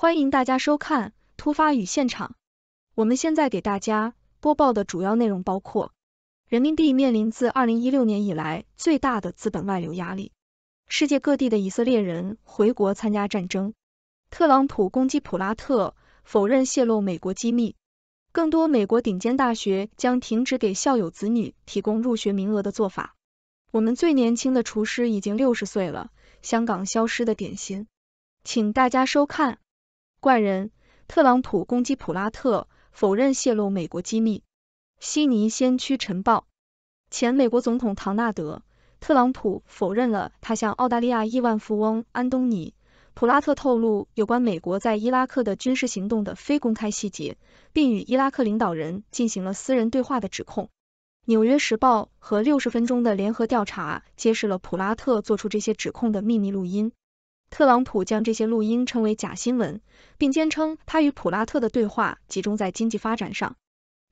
欢迎大家收看《突发与现场》。我们现在给大家播报的主要内容包括：人民币面临自二零一六年以来最大的资本外流压力；世界各地的以色列人回国参加战争；特朗普攻击普拉特，否认泄露美国机密；更多美国顶尖大学将停止给校友子女提供入学名额的做法；我们最年轻的厨师已经六十岁了；香港消失的点心，请大家收看。怪人特朗普攻击普拉特否认泄露美国机密。悉尼先驱晨报，前美国总统唐纳德·特朗普否认了他向澳大利亚亿万富翁安东尼·普拉特透露有关美国在伊拉克的军事行动的非公开细节，并与伊拉克领导人进行了私人对话的指控。纽约时报和六十分钟的联合调查揭示了普拉特做出这些指控的秘密录音。特朗普将这些录音称为假新闻，并坚称他与普拉特的对话集中在经济发展上。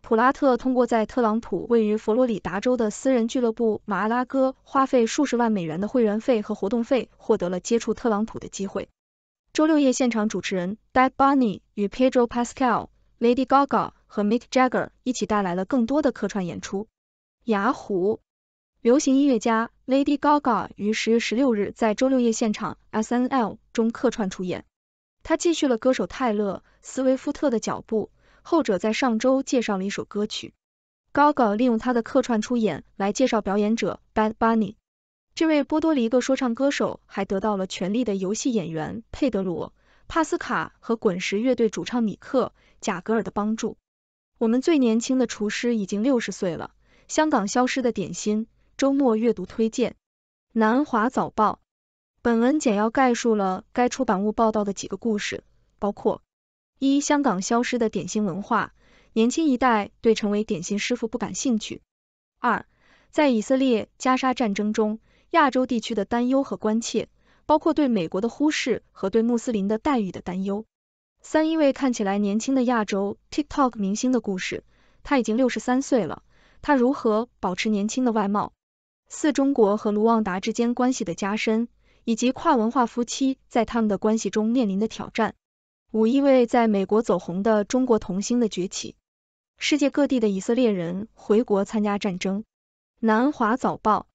普拉特通过在特朗普位于佛罗里达州的私人俱乐部马阿拉哥花费数十万美元的会员费和活动费，获得了接触特朗普的机会。周六夜现场主持人 Dad Bunny 与 Pedro Pascal、Lady Gaga 和 Mick Jagger 一起带来了更多的客串演出。雅虎，流行音乐家。Lady Gaga 于十月十六日在周六夜现场 S N L 中客串出演，她继续了歌手泰勒·斯威夫特的脚步，后者在上周介绍了一首歌曲。Gaga 利用他的客串出演来介绍表演者 Bad Bunny，这位波多黎各说唱歌手还得到了《权力的游戏》演员佩德罗·帕斯卡和滚石乐队主唱米克·贾格尔的帮助。我们最年轻的厨师已经六十岁了，香港消失的点心。周末阅读推荐《南华早报》。本文简要概述了该出版物报道的几个故事，包括：一、香港消失的点心文化，年轻一代对成为点心师傅不感兴趣；二、在以色列加沙战争中，亚洲地区的担忧和关切，包括对美国的忽视和对穆斯林的待遇的担忧；三、一位看起来年轻的亚洲 TikTok 明星的故事，他已经六十三岁了，他如何保持年轻的外貌？四、中国和卢旺达之间关系的加深，以及跨文化夫妻在他们的关系中面临的挑战。五、一位在美国走红的中国童星的崛起。世界各地的以色列人回国参加战争。南华早报：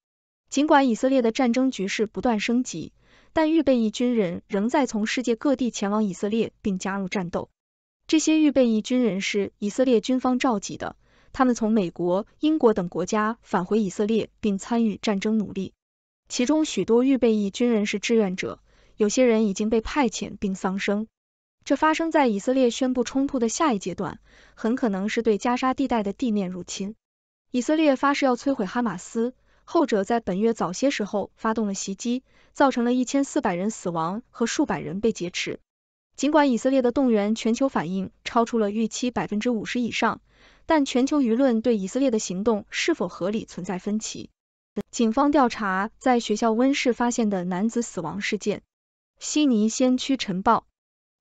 尽管以色列的战争局势不断升级，但预备役军人仍在从世界各地前往以色列并加入战斗。这些预备役军人是以色列军方召集的。他们从美国、英国等国家返回以色列并参与战争努力，其中许多预备役军人是志愿者，有些人已经被派遣并丧生。这发生在以色列宣布冲突的下一阶段，很可能是对加沙地带的地面入侵。以色列发誓要摧毁哈马斯，后者在本月早些时候发动了袭击，造成了一千四百人死亡和数百人被劫持。尽管以色列的动员，全球反应超出了预期百分之五十以上。但全球舆论对以色列的行动是否合理存在分歧。警方调查在学校温室发现的男子死亡事件。悉尼先驱晨报，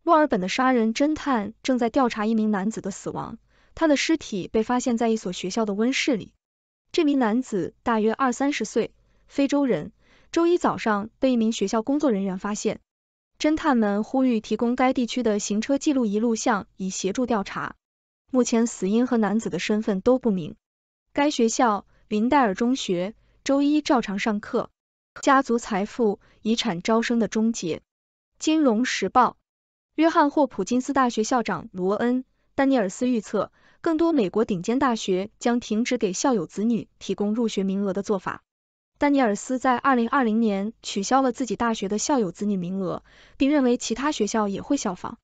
墨尔本的杀人侦探正在调查一名男子的死亡，他的尸体被发现在一所学校的温室里。这名男子大约二三十岁，非洲人，周一早上被一名学校工作人员发现。侦探们呼吁提供该地区的行车记录仪录像，以协助调查。目前死因和男子的身份都不明。该学校林戴尔中学周一照常上课。家族财富遗产招生的终结。金融时报：约翰霍普金斯大学校长罗恩·丹尼尔斯预测，更多美国顶尖大学将停止给校友子女提供入学名额的做法。丹尼尔斯在2020年取消了自己大学的校友子女名额，并认为其他学校也会效仿。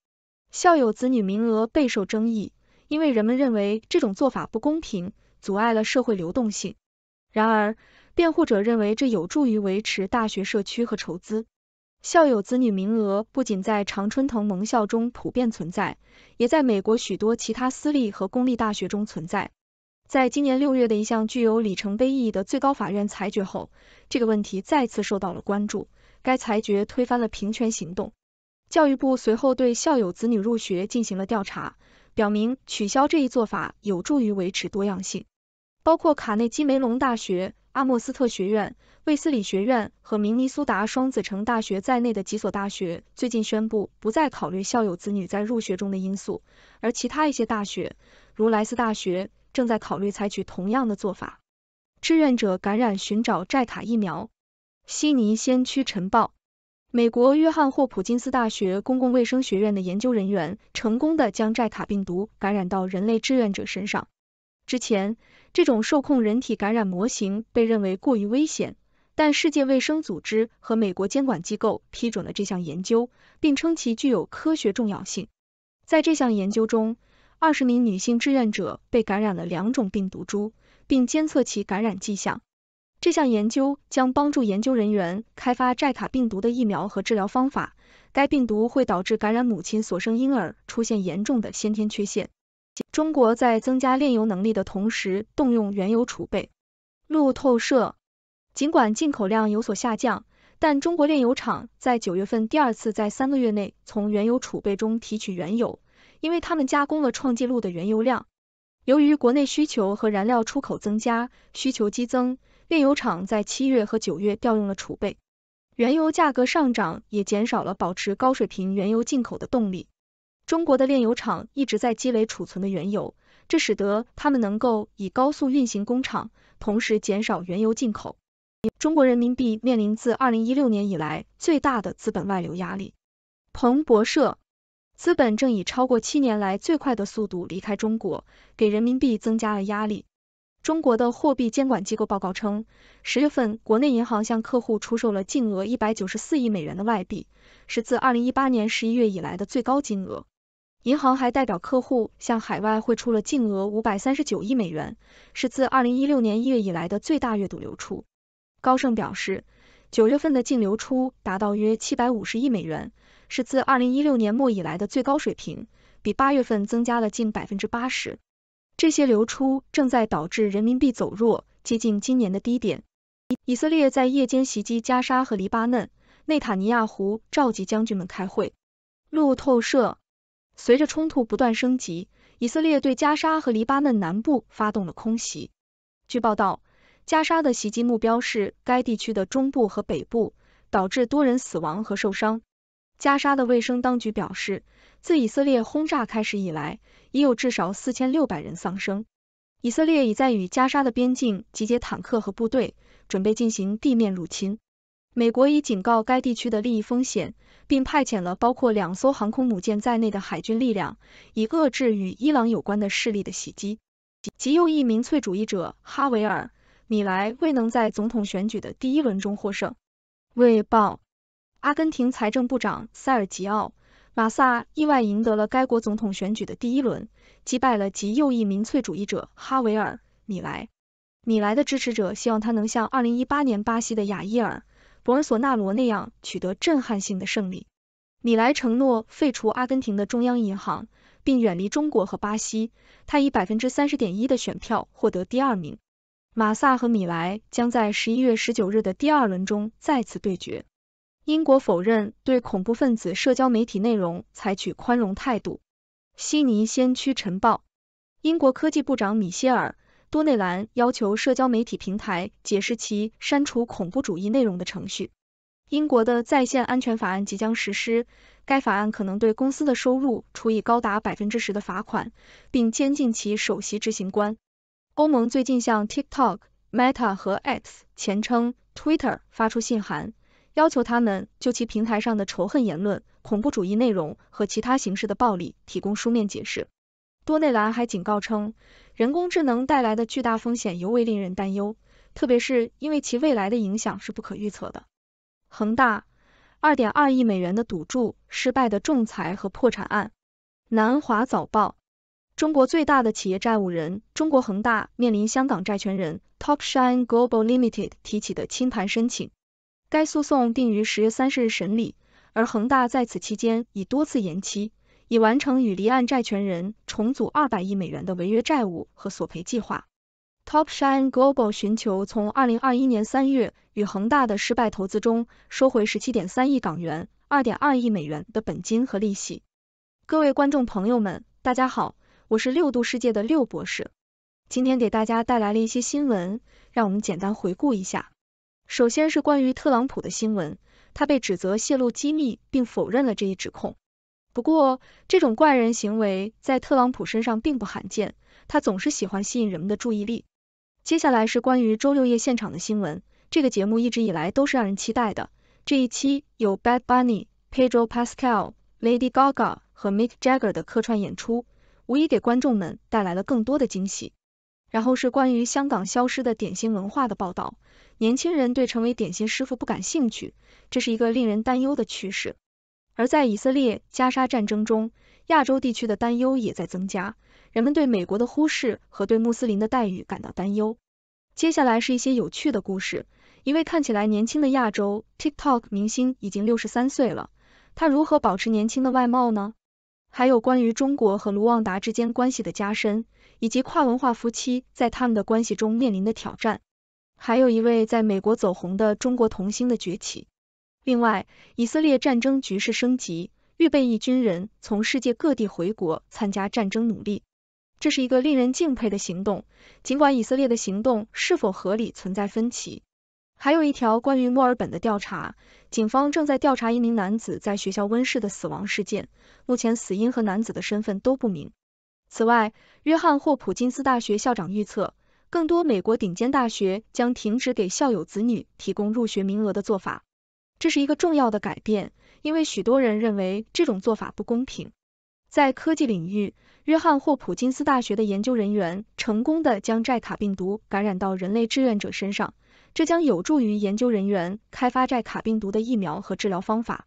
校友子女名额备受争议。因为人们认为这种做法不公平，阻碍了社会流动性。然而，辩护者认为这有助于维持大学社区和筹资。校友子女名额不仅在常春藤盟校中普遍存在，也在美国许多其他私立和公立大学中存在。在今年六月的一项具有里程碑意义的最高法院裁决后，这个问题再次受到了关注。该裁决推翻了平权行动。教育部随后对校友子女入学进行了调查。表明取消这一做法有助于维持多样性。包括卡内基梅隆大学、阿默斯特学院、卫斯理学院和明尼苏达双子城大学在内的几所大学最近宣布不再考虑校友子女在入学中的因素，而其他一些大学，如莱斯大学，正在考虑采取同样的做法。志愿者感染寻找寨卡疫苗。悉尼先驱晨报。美国约翰霍普金斯大学公共卫生学院的研究人员成功的将寨卡病毒感染到人类志愿者身上。之前，这种受控人体感染模型被认为过于危险，但世界卫生组织和美国监管机构批准了这项研究，并称其具有科学重要性。在这项研究中，二十名女性志愿者被感染了两种病毒株，并监测其感染迹象。这项研究将帮助研究人员开发寨卡病毒的疫苗和治疗方法。该病毒会导致感染母亲所生婴儿出现严重的先天缺陷。中国在增加炼油能力的同时动用原油储备。路透社，尽管进口量有所下降，但中国炼油厂在九月份第二次在三个月内从原油储备中提取原油，因为他们加工了创纪录的原油量。由于国内需求和燃料出口增加，需求激增。炼油厂在七月和九月调用了储备，原油价格上涨也减少了保持高水平原油进口的动力。中国的炼油厂一直在积累储存的原油，这使得他们能够以高速运行工厂，同时减少原油进口。中国人民币面临自二零一六年以来最大的资本外流压力。彭博社，资本正以超过七年来最快的速度离开中国，给人民币增加了压力。中国的货币监管机构报告称，十月份国内银行向客户出售了净额一百九十四亿美元的外币，是自二零一八年十一月以来的最高金额。银行还代表客户向海外汇出了净额五百三十九亿美元，是自二零一六年一月以来的最大月度流出。高盛表示，九月份的净流出达到约七百五十亿美元，是自二零一六年末以来的最高水平，比八月份增加了近百分之八十。这些流出正在导致人民币走弱，接近今年的低点。以色列在夜间袭击加沙和黎巴嫩，内塔尼亚胡召集将军们开会。路透社。随着冲突不断升级，以色列对加沙和黎巴嫩南部发动了空袭。据报道，加沙的袭击目标是该地区的中部和北部，导致多人死亡和受伤。加沙的卫生当局表示。自以色列轰炸开始以来，已有至少四千六百人丧生。以色列已在与加沙的边境集结坦克和部队，准备进行地面入侵。美国已警告该地区的利益风险，并派遣了包括两艘航空母舰在内的海军力量，以遏制与伊朗有关的势力的袭击。极右翼民粹主义者哈维尔·米莱未能在总统选举的第一轮中获胜。卫报。阿根廷财政部长塞尔吉奥。马萨意外赢得了该国总统选举的第一轮，击败了极右翼民粹主义者哈维尔·米莱。米莱的支持者希望他能像2018年巴西的雅伊尔·博尔索纳罗那样取得震撼性的胜利。米莱承诺废除阿根廷的中央银行，并远离中国和巴西。他以百分之三十点一的选票获得第二名。马萨和米莱将在11月19日的第二轮中再次对决。英国否认对恐怖分子社交媒体内容采取宽容态度。悉尼先驱晨报，英国科技部长米歇尔·多内兰要求社交媒体平台解释其删除恐怖主义内容的程序。英国的在线安全法案即将实施，该法案可能对公司的收入处以高达百分之十的罚款，并监禁其首席执行官。欧盟最近向 TikTok、Meta 和 X（ 前称 Twitter） 发出信函。要求他们就其平台上的仇恨言论、恐怖主义内容和其他形式的暴力提供书面解释。多内兰还警告称，人工智能带来的巨大风险尤为令人担忧，特别是因为其未来的影响是不可预测的。恒大二点二亿美元的赌注失败的仲裁和破产案。南华早报：中国最大的企业债务人中国恒大面临香港债权人 Top Shine Global Limited 提起的清盘申请。该诉讼定于十月三十日审理，而恒大在此期间已多次延期，已完成与离岸债权人重组二百亿美元的违约债务和索赔计划。Top Shine Global 寻求从二零二一年三月与恒大的失败投资中收回十七点三亿港元、二点二亿美元的本金和利息。各位观众朋友们，大家好，我是六度世界的六博士，今天给大家带来了一些新闻，让我们简单回顾一下。首先是关于特朗普的新闻，他被指责泄露机密，并否认了这一指控。不过，这种怪人行为在特朗普身上并不罕见，他总是喜欢吸引人们的注意力。接下来是关于周六夜现场的新闻，这个节目一直以来都是让人期待的。这一期有 Bad Bunny、Pedro Pascal、Lady Gaga 和 Mick Jagger 的客串演出，无疑给观众们带来了更多的惊喜。然后是关于香港消失的点心文化的报道，年轻人对成为点心师傅不感兴趣，这是一个令人担忧的趋势。而在以色列加沙战争中，亚洲地区的担忧也在增加，人们对美国的忽视和对穆斯林的待遇感到担忧。接下来是一些有趣的故事，一位看起来年轻的亚洲 TikTok 明星已经六十三岁了，他如何保持年轻的外貌呢？还有关于中国和卢旺达之间关系的加深。以及跨文化夫妻在他们的关系中面临的挑战，还有一位在美国走红的中国童星的崛起。另外，以色列战争局势升级，预备役军人从世界各地回国参加战争努力，这是一个令人敬佩的行动，尽管以色列的行动是否合理存在分歧。还有一条关于墨尔本的调查，警方正在调查一名男子在学校温室的死亡事件，目前死因和男子的身份都不明。此外，约翰霍普金斯大学校长预测，更多美国顶尖大学将停止给校友子女提供入学名额的做法，这是一个重要的改变，因为许多人认为这种做法不公平。在科技领域，约翰霍普金斯大学的研究人员成功的将寨卡病毒感染到人类志愿者身上，这将有助于研究人员开发寨卡病毒的疫苗和治疗方法。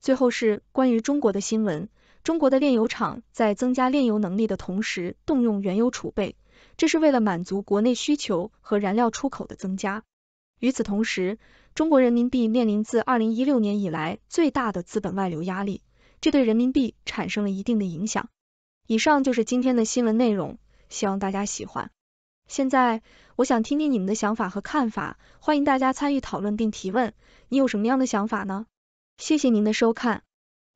最后是关于中国的新闻。中国的炼油厂在增加炼油能力的同时，动用原油储备，这是为了满足国内需求和燃料出口的增加。与此同时，中国人民币面临自二零一六年以来最大的资本外流压力，这对人民币产生了一定的影响。以上就是今天的新闻内容，希望大家喜欢。现在我想听听你们的想法和看法，欢迎大家参与讨论并提问。你有什么样的想法呢？谢谢您的收看。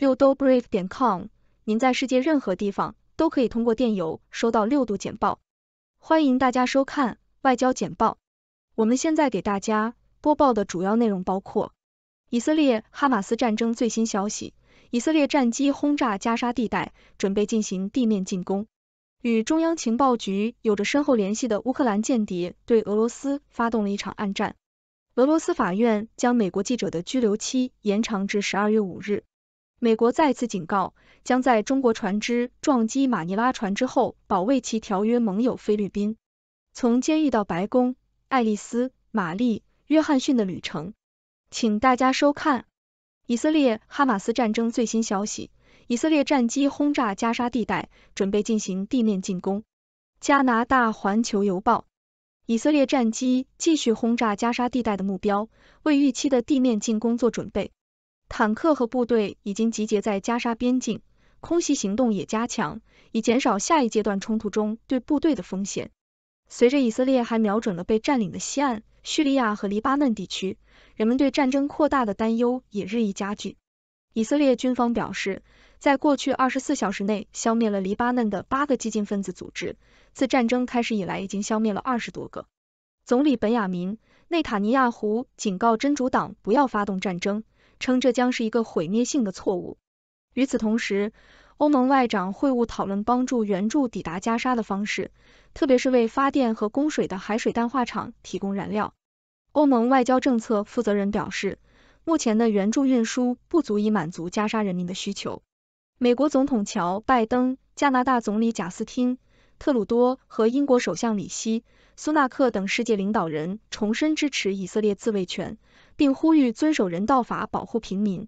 六度 b r i e 点 com，您在世界任何地方都可以通过电邮收到六度简报。欢迎大家收看外交简报。我们现在给大家播报的主要内容包括：以色列哈马斯战争最新消息，以色列战机轰炸加沙地带，准备进行地面进攻；与中央情报局有着深厚联系的乌克兰间谍对俄罗斯发动了一场暗战；俄罗斯法院将美国记者的拘留期延长至十二月五日。美国再次警告，将在中国船只撞击马尼拉船之后保卫其条约盟友菲律宾。从监狱到白宫，爱丽丝、玛丽、约翰逊的旅程，请大家收看。以色列哈马斯战争最新消息：以色列战机轰炸加沙地带，准备进行地面进攻。加拿大环球邮报：以色列战机继续轰炸加沙地带的目标，为预期的地面进攻做准备。坦克和部队已经集结在加沙边境，空袭行动也加强，以减少下一阶段冲突中对部队的风险。随着以色列还瞄准了被占领的西岸、叙利亚和黎巴嫩地区，人们对战争扩大的担忧也日益加剧。以色列军方表示，在过去二十四小时内消灭了黎巴嫩的八个激进分子组织，自战争开始以来已经消灭了二十多个。总理本雅明·内塔尼亚胡警告真主党不要发动战争。称这将是一个毁灭性的错误。与此同时，欧盟外长会晤讨论帮助援助抵达加沙的方式，特别是为发电和供水的海水淡化厂提供燃料。欧盟外交政策负责人表示，目前的援助运输不足以满足加沙人民的需求。美国总统乔·拜登、加拿大总理贾斯汀·特鲁多和英国首相里希·苏纳克等世界领导人重申支持以色列自卫权。并呼吁遵守人道法保护平民。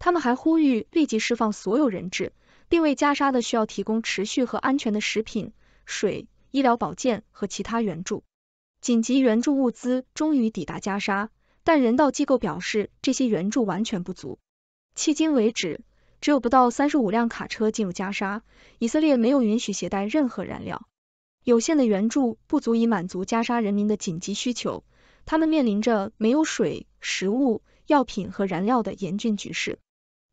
他们还呼吁立即释放所有人质，并为加沙的需要提供持续和安全的食品、水、医疗保健和其他援助。紧急援助物资终于抵达加沙，但人道机构表示这些援助完全不足。迄今为止，只有不到三十五辆卡车进入加沙，以色列没有允许携带任何燃料。有限的援助不足以满足加沙人民的紧急需求。他们面临着没有水、食物、药品和燃料的严峻局势。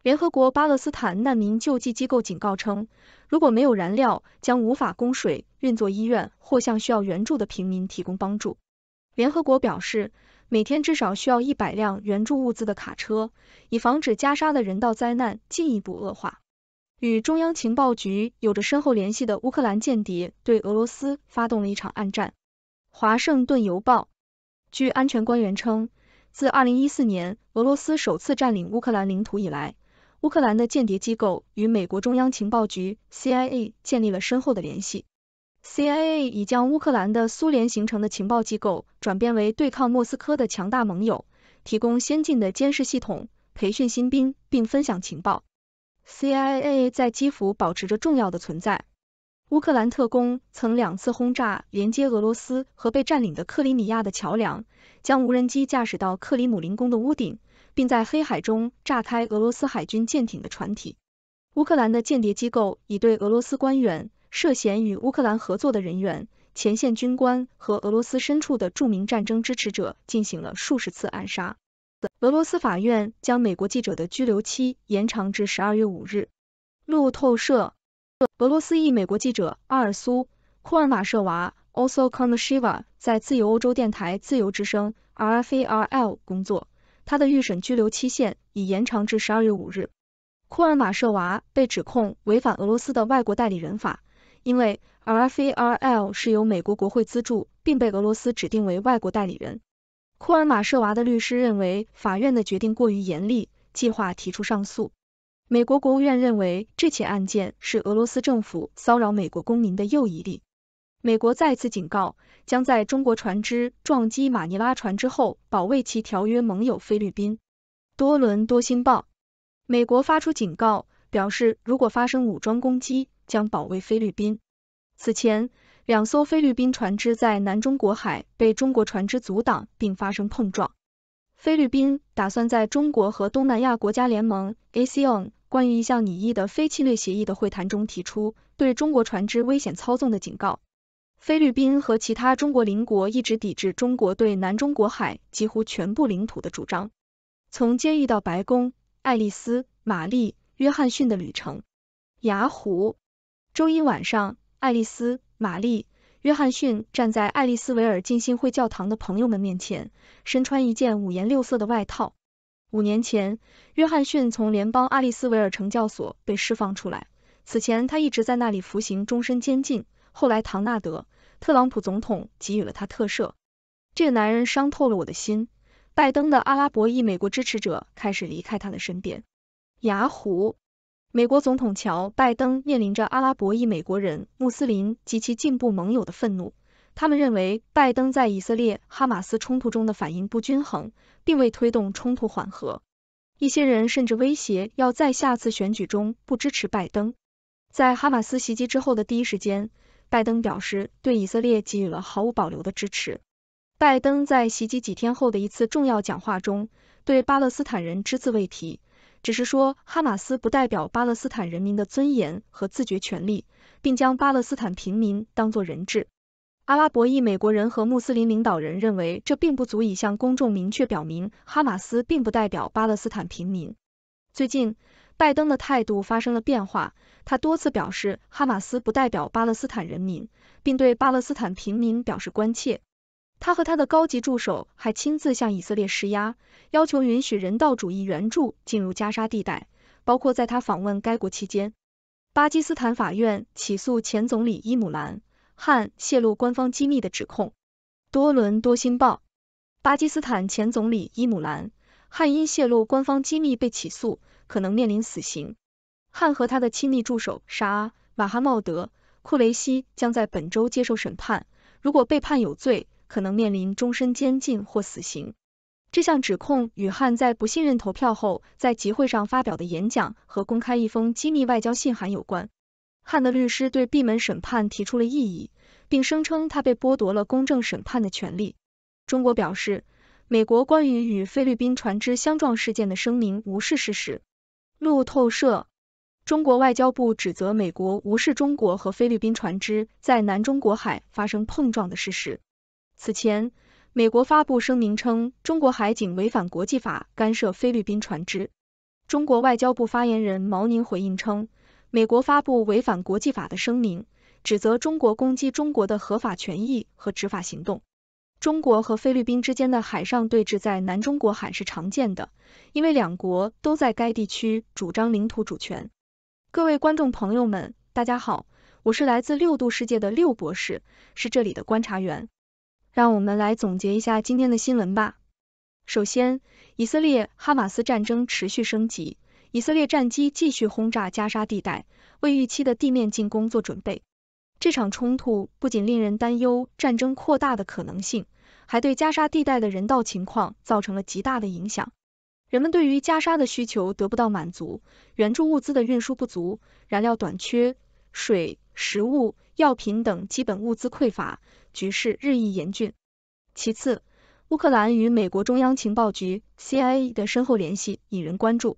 联合国巴勒斯坦难民救济机构警告称，如果没有燃料，将无法供水、运作医院或向需要援助的平民提供帮助。联合国表示，每天至少需要一百辆援助物资的卡车，以防止加沙的人道灾难进一步恶化。与中央情报局有着深厚联系的乌克兰间谍对俄罗斯发动了一场暗战。华盛顿邮报。据安全官员称，自二零一四年俄罗斯首次占领乌克兰领土以来，乌克兰的间谍机构与美国中央情报局 （CIA） 建立了深厚的联系。CIA 已将乌克兰的苏联形成的情报机构转变为对抗莫斯科的强大盟友，提供先进的监视系统、培训新兵并分享情报。CIA 在基辅保持着重要的存在。乌克兰特工曾两次轰炸连接俄罗斯和被占领的克里米亚的桥梁，将无人机驾驶到克里姆林宫的屋顶，并在黑海中炸开俄罗斯海军舰艇的船体。乌克兰的间谍机构已对俄罗斯官员、涉嫌与乌克兰合作的人员、前线军官和俄罗斯深处的著名战争支持者进行了数十次暗杀。俄罗斯法院将美国记者的拘留期延长至十二月五日。路透社。俄罗斯裔美国记者阿尔苏·库尔马舍娃 a l s o Kurshev） a 在自由欧洲电台（自由之声，RFE/RL） 工作。他的预审拘留期限已延长至十二月五日。库尔马舍娃被指控违反俄罗斯的外国代理人法，因为 RFE/RL 是由美国国会资助，并被俄罗斯指定为外国代理人。库尔马舍娃的律师认为法院的决定过于严厉，计划提出上诉。美国国务院认为，这起案件是俄罗斯政府骚扰美国公民的又一例。美国再次警告，将在中国船只撞击马尼拉船只后保卫其条约盟友菲律宾。多伦多星报：美国发出警告，表示如果发生武装攻击，将保卫菲律宾。此前，两艘菲律宾船只在南中国海被中国船只阻挡并发生碰撞。菲律宾打算在中国和东南亚国家联盟 （ACN）。关于一项拟议的非侵略协议的会谈中提出对中国船只危险操纵的警告。菲律宾和其他中国邻国一直抵制中国对南中国海几乎全部领土的主张。从监狱到白宫，爱丽丝、玛丽、约翰逊的旅程。雅虎，周一晚上，爱丽丝、玛丽、约翰逊站在爱丽丝维尔浸信会教堂的朋友们面前，身穿一件五颜六色的外套。五年前，约翰逊从联邦阿利斯维尔城教所被释放出来。此前，他一直在那里服刑终身监禁。后来，唐纳德·特朗普总统给予了他特赦。这个男人伤透了我的心。拜登的阿拉伯裔美国支持者开始离开他的身边。雅虎，美国总统乔·拜登面临着阿拉伯裔美国人、穆斯林及其进步盟友的愤怒。他们认为拜登在以色列哈马斯冲突中的反应不均衡，并未推动冲突缓和。一些人甚至威胁要在下次选举中不支持拜登。在哈马斯袭击之后的第一时间，拜登表示对以色列给予了毫无保留的支持。拜登在袭击几天后的一次重要讲话中对巴勒斯坦人只字未提，只是说哈马斯不代表巴勒斯坦人民的尊严和自觉权利，并将巴勒斯坦平民当作人质。阿拉伯裔美国人和穆斯林领导人认为，这并不足以向公众明确表明哈马斯并不代表巴勒斯坦平民。最近，拜登的态度发生了变化，他多次表示哈马斯不代表巴勒斯坦人民，并对巴勒斯坦平民表示关切。他和他的高级助手还亲自向以色列施压，要求允许人道主义援助进入加沙地带，包括在他访问该国期间。巴基斯坦法院起诉前总理伊姆兰。汉泄露官方机密的指控。多伦多星报：巴基斯坦前总理伊姆兰汉因泄露官方机密被起诉，可能面临死刑。汉和他的亲密助手沙马哈茂德库雷西将在本周接受审判。如果被判有罪，可能面临终身监禁或死刑。这项指控与汉在不信任投票后在集会上发表的演讲和公开一封机密外交信函有关。汉的律师对闭门审判提出了异议，并声称他被剥夺了公正审判的权利。中国表示，美国关于与菲律宾船只相撞事件的声明无视事实。路透社，中国外交部指责美国无视中国和菲律宾船只在南中国海发生碰撞的事实。此前，美国发布声明称中国海警违反国际法干涉菲律宾船只。中国外交部发言人毛宁回应称。美国发布违反国际法的声明，指责中国攻击中国的合法权益和执法行动。中国和菲律宾之间的海上对峙在南中国海是常见的，因为两国都在该地区主张领土主权。各位观众朋友们，大家好，我是来自六度世界的六博士，是这里的观察员。让我们来总结一下今天的新闻吧。首先，以色列哈马斯战争持续升级。以色列战机继续轰炸加沙地带，为预期的地面进攻做准备。这场冲突不仅令人担忧战争扩大的可能性，还对加沙地带的人道情况造成了极大的影响。人们对于加沙的需求得不到满足，援助物资的运输不足，燃料短缺，水、食物、药品等基本物资匮乏，局势日益严峻。其次，乌克兰与美国中央情报局 C I a 的深厚联系引人关注。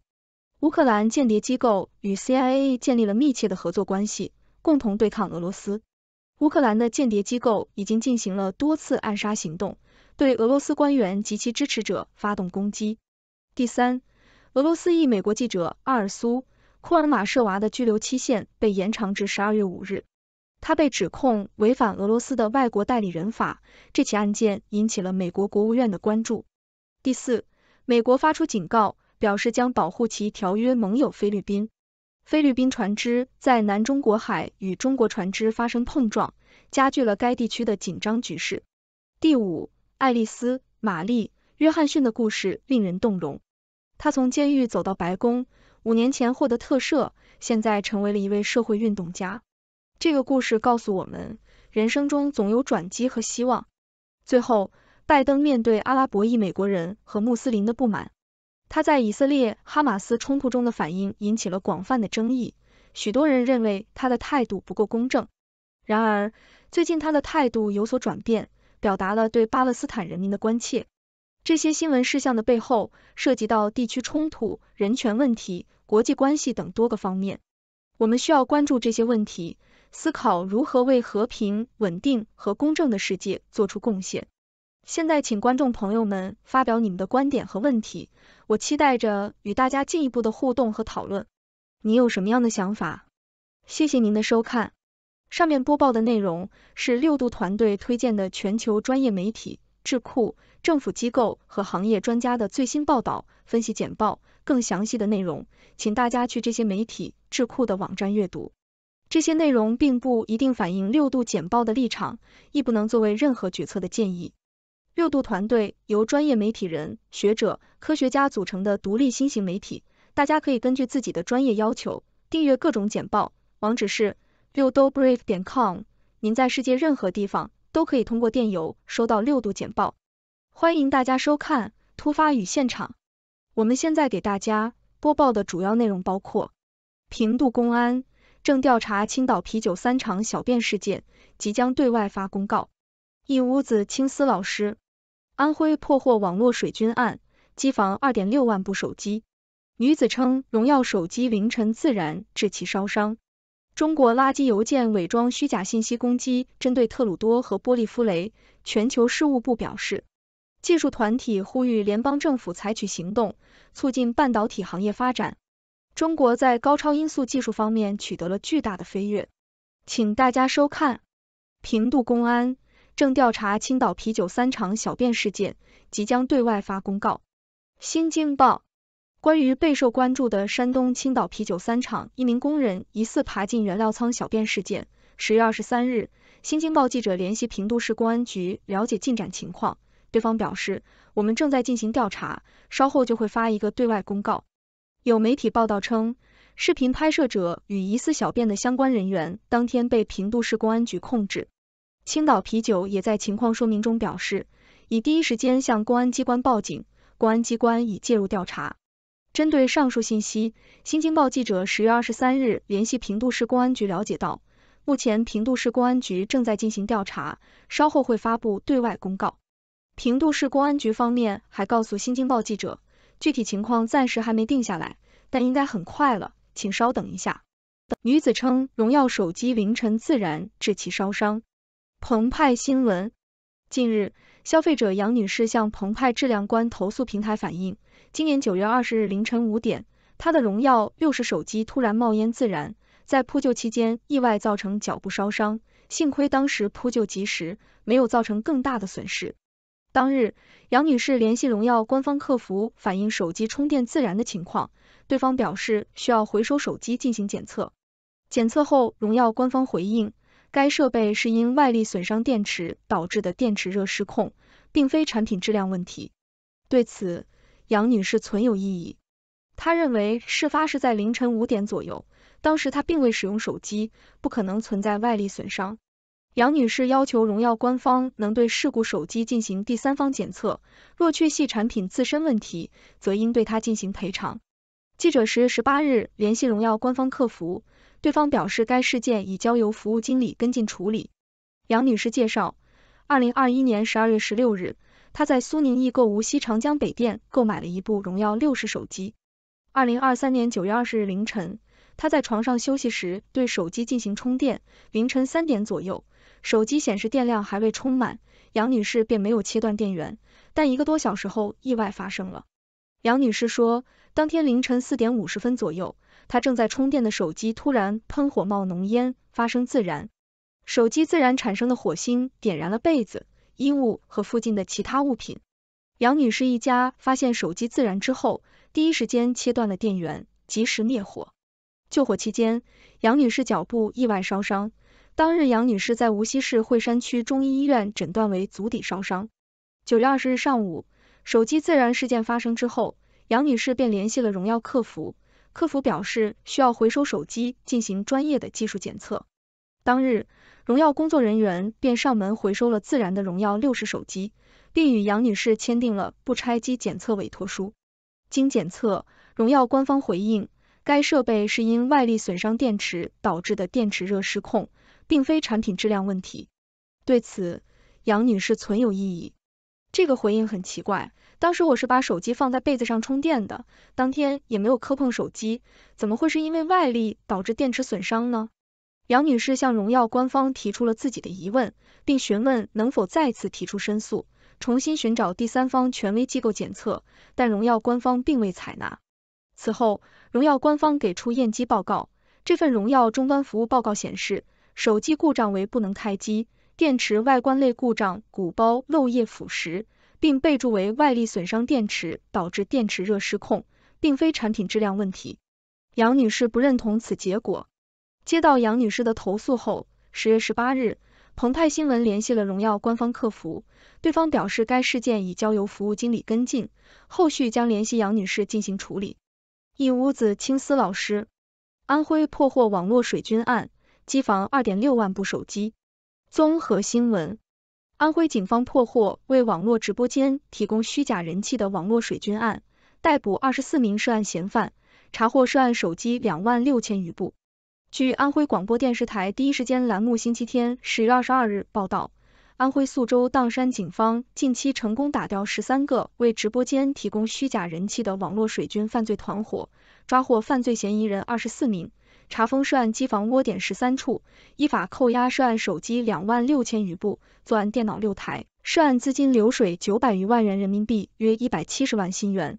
乌克兰间谍机构与 CIA 建立了密切的合作关系，共同对抗俄罗斯。乌克兰的间谍机构已经进行了多次暗杀行动，对俄罗斯官员及其支持者发动攻击。第三，俄罗斯裔美国记者阿尔苏·库尔马舍娃的拘留期限被延长至十二月五日，他被指控违反俄罗斯的外国代理人法，这起案件引起了美国国务院的关注。第四，美国发出警告。表示将保护其条约盟友菲律宾。菲律宾船只在南中国海与中国船只发生碰撞，加剧了该地区的紧张局势。第五，爱丽丝、玛丽、约翰逊的故事令人动容。他从监狱走到白宫，五年前获得特赦，现在成为了一位社会运动家。这个故事告诉我们，人生中总有转机和希望。最后，拜登面对阿拉伯裔美国人和穆斯林的不满。他在以色列哈马斯冲突中的反应引起了广泛的争议，许多人认为他的态度不够公正。然而，最近他的态度有所转变，表达了对巴勒斯坦人民的关切。这些新闻事项的背后涉及到地区冲突、人权问题、国际关系等多个方面，我们需要关注这些问题，思考如何为和平、稳定和公正的世界做出贡献。现在，请观众朋友们发表你们的观点和问题，我期待着与大家进一步的互动和讨论。你有什么样的想法？谢谢您的收看。上面播报的内容是六度团队推荐的全球专业媒体、智库、政府机构和行业专家的最新报道、分析简报。更详细的内容，请大家去这些媒体、智库的网站阅读。这些内容并不一定反映六度简报的立场，亦不能作为任何决策的建议。六度团队由专业媒体人、学者、科学家组成的独立新型媒体，大家可以根据自己的专业要求订阅各种简报，网址是六 i d o b r i e f c o m 您在世界任何地方都可以通过电邮收到六度简报。欢迎大家收看《突发与现场》，我们现在给大家播报的主要内容包括：平度公安正调查青岛啤酒三厂小便事件，即将对外发公告；一屋子青丝老师。安徽破获网络水军案，机房二点六万部手机。女子称荣耀手机凌晨自燃致其烧伤。中国垃圾邮件伪装虚假信息攻击，针对特鲁多和波利夫雷。全球事务部表示，技术团体呼吁联邦政府采取行动，促进半导体行业发展。中国在高超音速技术方面取得了巨大的飞跃。请大家收看平度公安。正调查青岛啤酒三厂小便事件，即将对外发公告。新京报关于备受关注的山东青岛啤酒三厂一名工人疑似爬进原料仓小便事件，十月二十三日，新京报记者联系平度市公安局了解进展情况，对方表示，我们正在进行调查，稍后就会发一个对外公告。有媒体报道称，视频拍摄者与疑似小便的相关人员当天被平度市公安局控制。青岛啤酒也在情况说明中表示，已第一时间向公安机关报警，公安机关已介入调查。针对上述信息，新京报记者十月二十三日联系平度市公安局了解到，目前平度市公安局正在进行调查，稍后会发布对外公告。平度市公安局方面还告诉新京报记者，具体情况暂时还没定下来，但应该很快了，请稍等一下。女子称荣耀手机凌晨自燃致其烧伤。澎湃新闻，近日，消费者杨女士向澎湃质量官投诉平台反映，今年九月二十日凌晨五点，她的荣耀六十手机突然冒烟自燃，在扑救期间意外造成脚部烧伤，幸亏当时扑救及时，没有造成更大的损失。当日，杨女士联系荣耀官方客服反映手机充电自燃的情况，对方表示需要回收手机进行检测，检测后荣耀官方回应。该设备是因外力损伤电池导致的电池热失控，并非产品质量问题。对此，杨女士存有异议，她认为事发是在凌晨五点左右，当时她并未使用手机，不可能存在外力损伤。杨女士要求荣耀官方能对事故手机进行第三方检测，若确系产品自身问题，则应对她进行赔偿。记者十月十八日联系荣耀官方客服。对方表示，该事件已交由服务经理跟进处理。杨女士介绍，二零二一年十二月十六日，她在苏宁易购无锡长江北店购买了一部荣耀六十手机。二零二三年九月二十日凌晨，她在床上休息时对手机进行充电，凌晨三点左右，手机显示电量还未充满，杨女士便没有切断电源，但一个多小时后，意外发生了。杨女士说，当天凌晨四点五十分左右。她正在充电的手机突然喷火冒浓烟，发生自燃。手机自燃产生的火星点燃了被子、衣物和附近的其他物品。杨女士一家发现手机自燃之后，第一时间切断了电源，及时灭火。救火期间，杨女士脚部意外烧伤。当日，杨女士在无锡市惠山区中医医院诊断为足底烧伤。九月二十日上午，手机自燃事件发生之后，杨女士便联系了荣耀客服。客服表示需要回收手机进行专业的技术检测。当日，荣耀工作人员便上门回收了自然的荣耀六十手机，并与杨女士签订了不拆机检测委托书。经检测，荣耀官方回应该设备是因外力损伤电池导致的电池热失控，并非产品质量问题。对此，杨女士存有异议。这个回应很奇怪，当时我是把手机放在被子上充电的，当天也没有磕碰手机，怎么会是因为外力导致电池损伤呢？杨女士向荣耀官方提出了自己的疑问，并询问能否再次提出申诉，重新寻找第三方权威机构检测，但荣耀官方并未采纳。此后，荣耀官方给出验机报告，这份荣耀终端服务报告显示，手机故障为不能开机。电池外观类故障，鼓包、漏液、腐蚀，并备注为外力损伤电池导致电池热失控，并非产品质量问题。杨女士不认同此结果。接到杨女士的投诉后，十月十八日，澎湃新闻联系了荣耀官方客服，对方表示该事件已交由服务经理跟进，后续将联系杨女士进行处理。一屋子青丝老师，安徽破获网络水军案，机房二点六万部手机。综合新闻：安徽警方破获为网络直播间提供虚假人气的网络水军案，逮捕二十四名涉案嫌犯，查获涉案手机两万六千余部。据安徽广播电视台《第一时间》栏目，星期天十月二十二日报道，安徽宿州砀山警方近期成功打掉十三个为直播间提供虚假人气的网络水军犯罪团伙，抓获犯罪嫌疑人二十四名。查封涉案机房窝点十三处，依法扣押涉案手机两万六千余部，作案电脑六台，涉案资金流水九百余万元人民币，约一百七十万新元。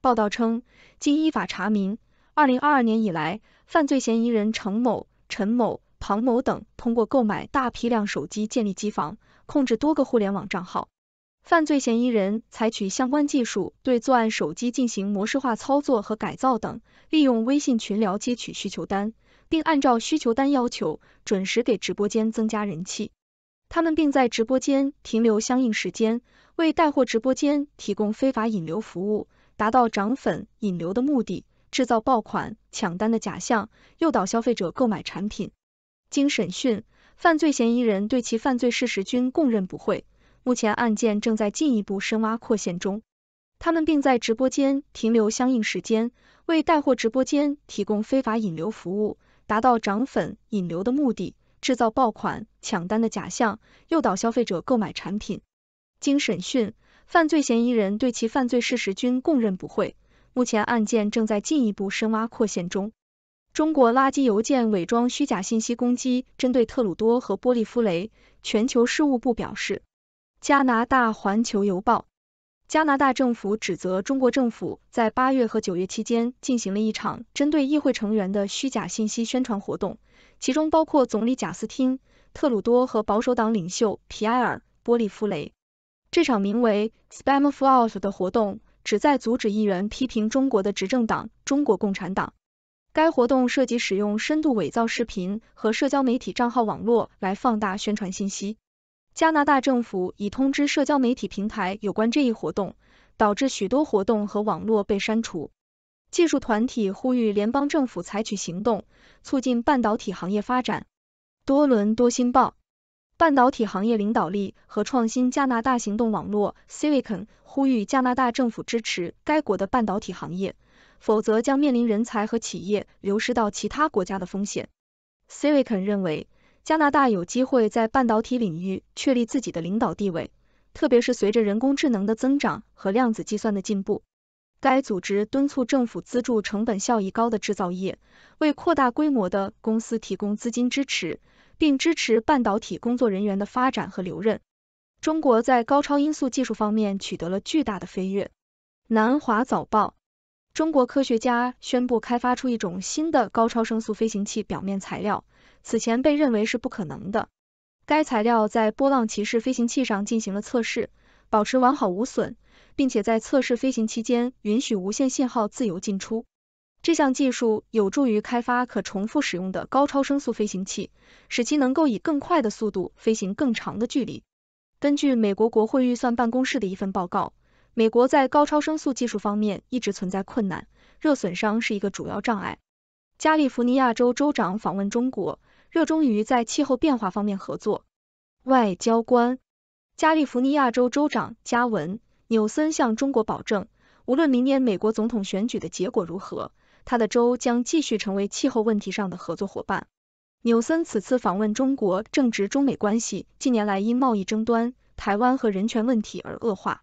报道称，经依法查明，二零二二年以来，犯罪嫌疑人程某、陈某、庞某等通过购买大批量手机，建立机房，控制多个互联网账号。犯罪嫌疑人采取相关技术对作案手机进行模式化操作和改造等，利用微信群聊接取需求单，并按照需求单要求准时给直播间增加人气。他们并在直播间停留相应时间，为带货直播间提供非法引流服务，达到涨粉引流的目的，制造爆款、抢单的假象，诱导消费者购买产品。经审讯，犯罪嫌疑人对其犯罪事实均供认不讳。目前案件正在进一步深挖扩线中，他们并在直播间停留相应时间，为带货直播间提供非法引流服务，达到涨粉引流的目的，制造爆款、抢单的假象，诱导消费者购买产品。经审讯，犯罪嫌疑人对其犯罪事实均供认不讳。目前案件正在进一步深挖扩线中。中国垃圾邮件伪装虚假信息攻击，针对特鲁多和波利夫雷全球事务部表示。加拿大环球邮报：加拿大政府指责中国政府在八月和九月期间进行了一场针对议会成员的虚假信息宣传活动，其中包括总理贾斯汀·特鲁多和保守党领袖皮埃尔·波利夫雷。这场名为 “Spam f l l o u t 的活动旨在阻止议员批评中国的执政党中国共产党。该活动涉及使用深度伪造视频和社交媒体账号网络来放大宣传信息。加拿大政府已通知社交媒体平台有关这一活动，导致许多活动和网络被删除。技术团体呼吁联邦政府采取行动，促进半导体行业发展。多伦多新报，半导体行业领导力和创新加拿大行动网络 Silicon 呼吁加拿大政府支持该国的半导体行业，否则将面临人才和企业流失到其他国家的风险。Silicon 认为。加拿大有机会在半导体领域确立自己的领导地位，特别是随着人工智能的增长和量子计算的进步。该组织敦促政府资助成本效益高的制造业，为扩大规模的公司提供资金支持，并支持半导体工作人员的发展和留任。中国在高超音速技术方面取得了巨大的飞跃。南华早报：中国科学家宣布开发出一种新的高超声速飞行器表面材料。此前被认为是不可能的。该材料在波浪骑士飞行器上进行了测试，保持完好无损，并且在测试飞行期间允许无线信号自由进出。这项技术有助于开发可重复使用的高超声速飞行器，使其能够以更快的速度飞行更长的距离。根据美国国会预算办公室的一份报告，美国在高超声速技术方面一直存在困难，热损伤是一个主要障碍。加利福尼亚州州长访问中国。热衷于在气候变化方面合作。外交官、加利福尼亚州州长加文·纽森向中国保证，无论明年美国总统选举的结果如何，他的州将继续成为气候问题上的合作伙伴。纽森此次访问中国正值中美关系近年来因贸易争端、台湾和人权问题而恶化。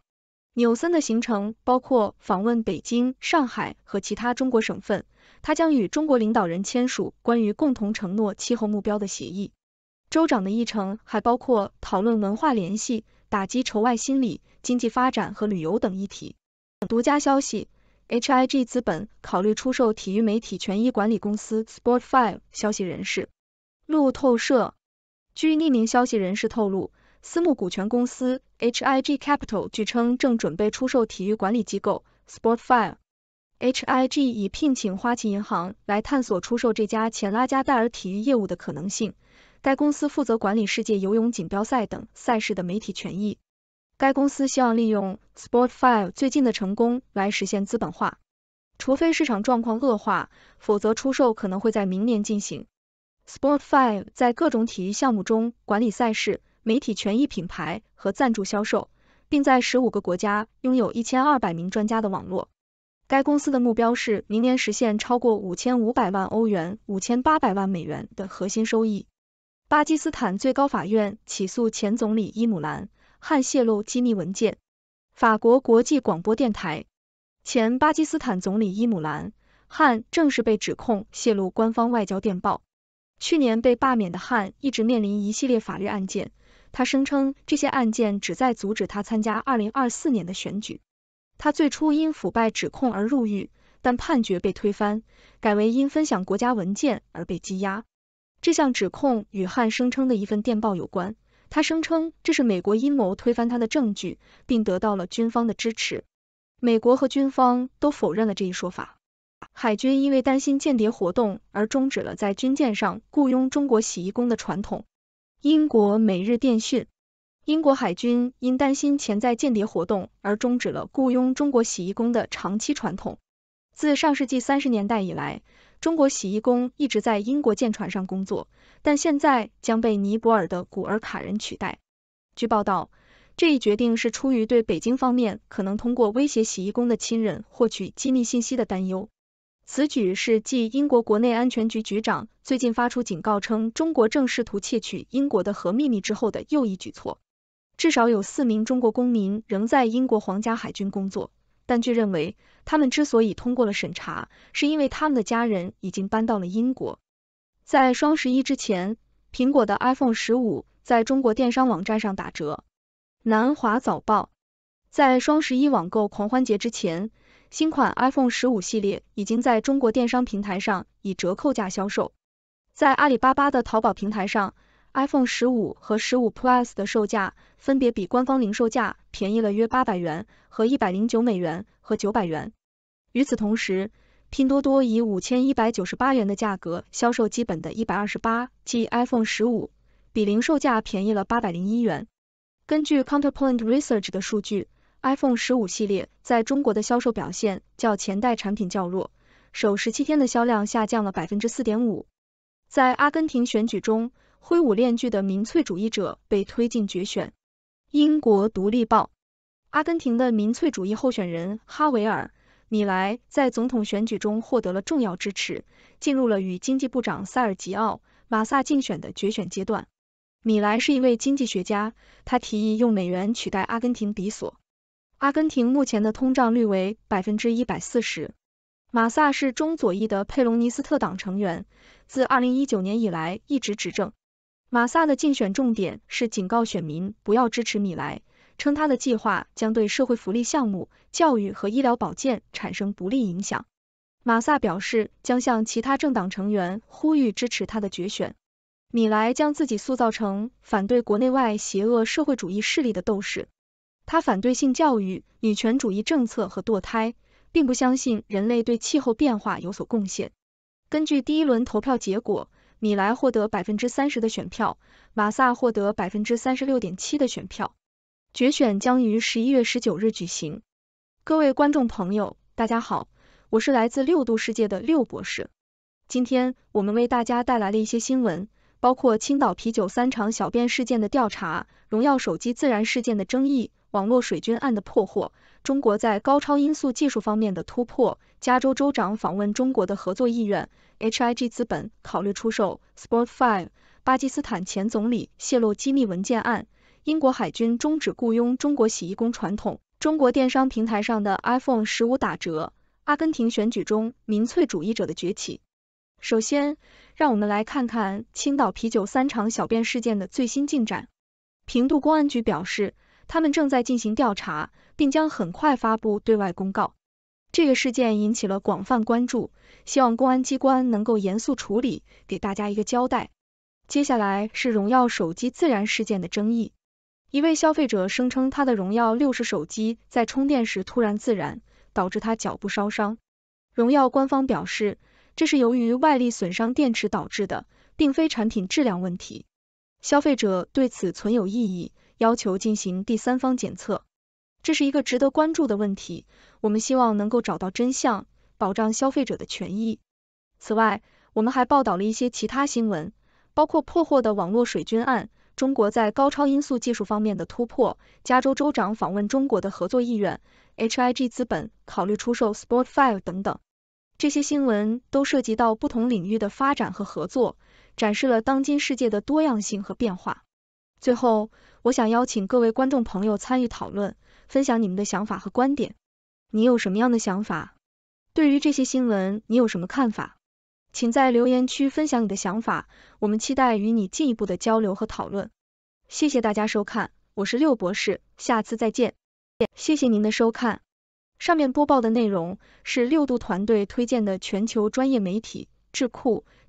纽森的行程包括访问北京、上海和其他中国省份，他将与中国领导人签署关于共同承诺气候目标的协议。州长的议程还包括讨论文化联系、打击仇外心理、经济发展和旅游等议题。独家消息：H I G 资本考虑出售体育媒体权益管理公司 Sport Five。消息人士，路透社，据匿名消息人士透露。私募股权公司 H I G Capital 据称正准备出售体育管理机构 Sportfive。H I G 已聘请花旗银行来探索出售这家前拉加戴尔体育业务的可能性。该公司负责管理世界游泳锦标赛等赛事的媒体权益。该公司希望利用 Sportfive 最近的成功来实现资本化。除非市场状况恶化，否则出售可能会在明年进行。Sportfive 在各种体育项目中管理赛事。媒体权益、品牌和赞助销售，并在十五个国家拥有一千二百名专家的网络。该公司的目标是明年实现超过五千五百万欧元、五千八百万美元的核心收益。巴基斯坦最高法院起诉前总理伊姆兰·汗泄露机密文件。法国国际广播电台前巴基斯坦总理伊姆兰·汗正式被指控泄露官方外交电报。去年被罢免的汗一直面临一系列法律案件。他声称这些案件旨在阻止他参加二零二四年的选举。他最初因腐败指控而入狱，但判决被推翻，改为因分享国家文件而被羁押。这项指控与汉声称的一份电报有关。他声称这是美国阴谋推翻他的证据，并得到了军方的支持。美国和军方都否认了这一说法。海军因为担心间谍活动而终止了在军舰上雇佣中国洗衣工的传统。英国每日电讯：英国海军因担心潜在间谍活动而终止了雇佣中国洗衣工的长期传统。自上世纪三十年代以来，中国洗衣工一直在英国舰船上工作，但现在将被尼泊尔的古尔卡人取代。据报道，这一决定是出于对北京方面可能通过威胁洗衣工的亲人获取机密信息的担忧。此举是继英国国内安全局局长最近发出警告称中国正试图窃取英国的核秘密之后的又一举措。至少有四名中国公民仍在英国皇家海军工作，但据认为，他们之所以通过了审查，是因为他们的家人已经搬到了英国。在双十一之前，苹果的 iPhone 十五在中国电商网站上打折。南华早报在双十一网购狂欢节之前。新款 iPhone 十五系列已经在中国电商平台上以折扣价销售，在阿里巴巴的淘宝平台上，iPhone 十五和十五 Plus 的售价分别比官方零售价便宜了约八百元和一百零九美元和九百元。与此同时，拼多多以五千一百九十八元的价格销售基本的一百二十八 G iPhone 十五，比零售价便宜了八百零一元。根据 Counterpoint Research 的数据。iPhone 十五系列在中国的销售表现较前代产品较弱，首十七天的销量下降了百分之四点五。在阿根廷选举中，挥舞链锯的民粹主义者被推进决选。英国独立报：阿根廷的民粹主义候选人哈维尔·米莱在总统选举中获得了重要支持，进入了与经济部长塞尔吉奥·马萨竞选的决选阶段。米莱是一位经济学家，他提议用美元取代阿根廷比索。阿根廷目前的通胀率为百分之一百四十。马萨是中左翼的佩隆尼斯特党成员，自二零一九年以来一直执政。马萨的竞选重点是警告选民不要支持米莱，称他的计划将对社会福利项目、教育和医疗保健产生不利影响。马萨表示将向其他政党成员呼吁支持他的决选。米莱将自己塑造成反对国内外邪恶社会主义势力的斗士。他反对性教育、女权主义政策和堕胎，并不相信人类对气候变化有所贡献。根据第一轮投票结果，米莱获得百分之三十的选票，马萨获得百分之三十六点七的选票。决选将于十一月十九日举行。各位观众朋友，大家好，我是来自六度世界的六博士。今天我们为大家带来了一些新闻，包括青岛啤酒三场小便事件的调查、荣耀手机自燃事件的争议。网络水军案的破获，中国在高超音速技术方面的突破，加州州长访问中国的合作意愿，H I G 资本考虑出售 Sport Five，巴基斯坦前总理泄露机密文件案，英国海军终止雇佣中国洗衣工传统，中国电商平台上的 iPhone 十五打折，阿根廷选举中民粹主义者的崛起。首先，让我们来看看青岛啤酒三厂小便事件的最新进展。平度公安局表示。他们正在进行调查，并将很快发布对外公告。这个事件引起了广泛关注，希望公安机关能够严肃处理，给大家一个交代。接下来是荣耀手机自燃事件的争议。一位消费者声称他的荣耀六十手机在充电时突然自燃，导致他脚部烧伤。荣耀官方表示，这是由于外力损伤电池导致的，并非产品质量问题。消费者对此存有异议。要求进行第三方检测，这是一个值得关注的问题。我们希望能够找到真相，保障消费者的权益。此外，我们还报道了一些其他新闻，包括破获的网络水军案、中国在高超音速技术方面的突破、加州州长访问中国的合作意愿、H I G 资本考虑出售 Sport Five 等等。这些新闻都涉及到不同领域的发展和合作，展示了当今世界的多样性和变化。最后，我想邀请各位观众朋友参与讨论，分享你们的想法和观点。你有什么样的想法？对于这些新闻，你有什么看法？请在留言区分享你的想法，我们期待与你进一步的交流和讨论。谢谢大家收看，我是六博士，下次再见。谢谢您的收看，上面播报的内容是六度团队推荐的全球专业媒体智库。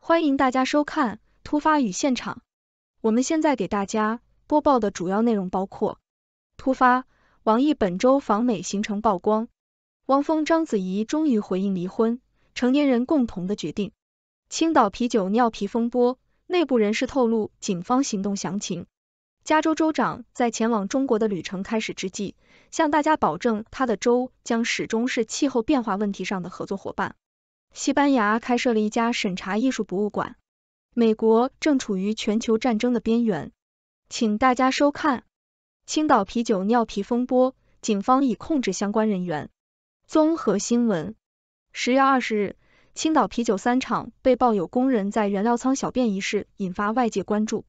欢迎大家收看《突发与现场》。我们现在给大家播报的主要内容包括：突发，王毅本周访美行程曝光；汪峰、章子怡终于回应离婚，成年人共同的决定；青岛啤酒尿皮风波，内部人士透露警方行动详情；加州州长在前往中国的旅程开始之际，向大家保证他的州将始终是气候变化问题上的合作伙伴。西班牙开设了一家审查艺术博物馆。美国正处于全球战争的边缘，请大家收看。青岛啤酒尿皮风波，警方已控制相关人员。综合新闻，十月二十日，青岛啤酒三厂被曝有工人在原料仓小便一事引发外界关注。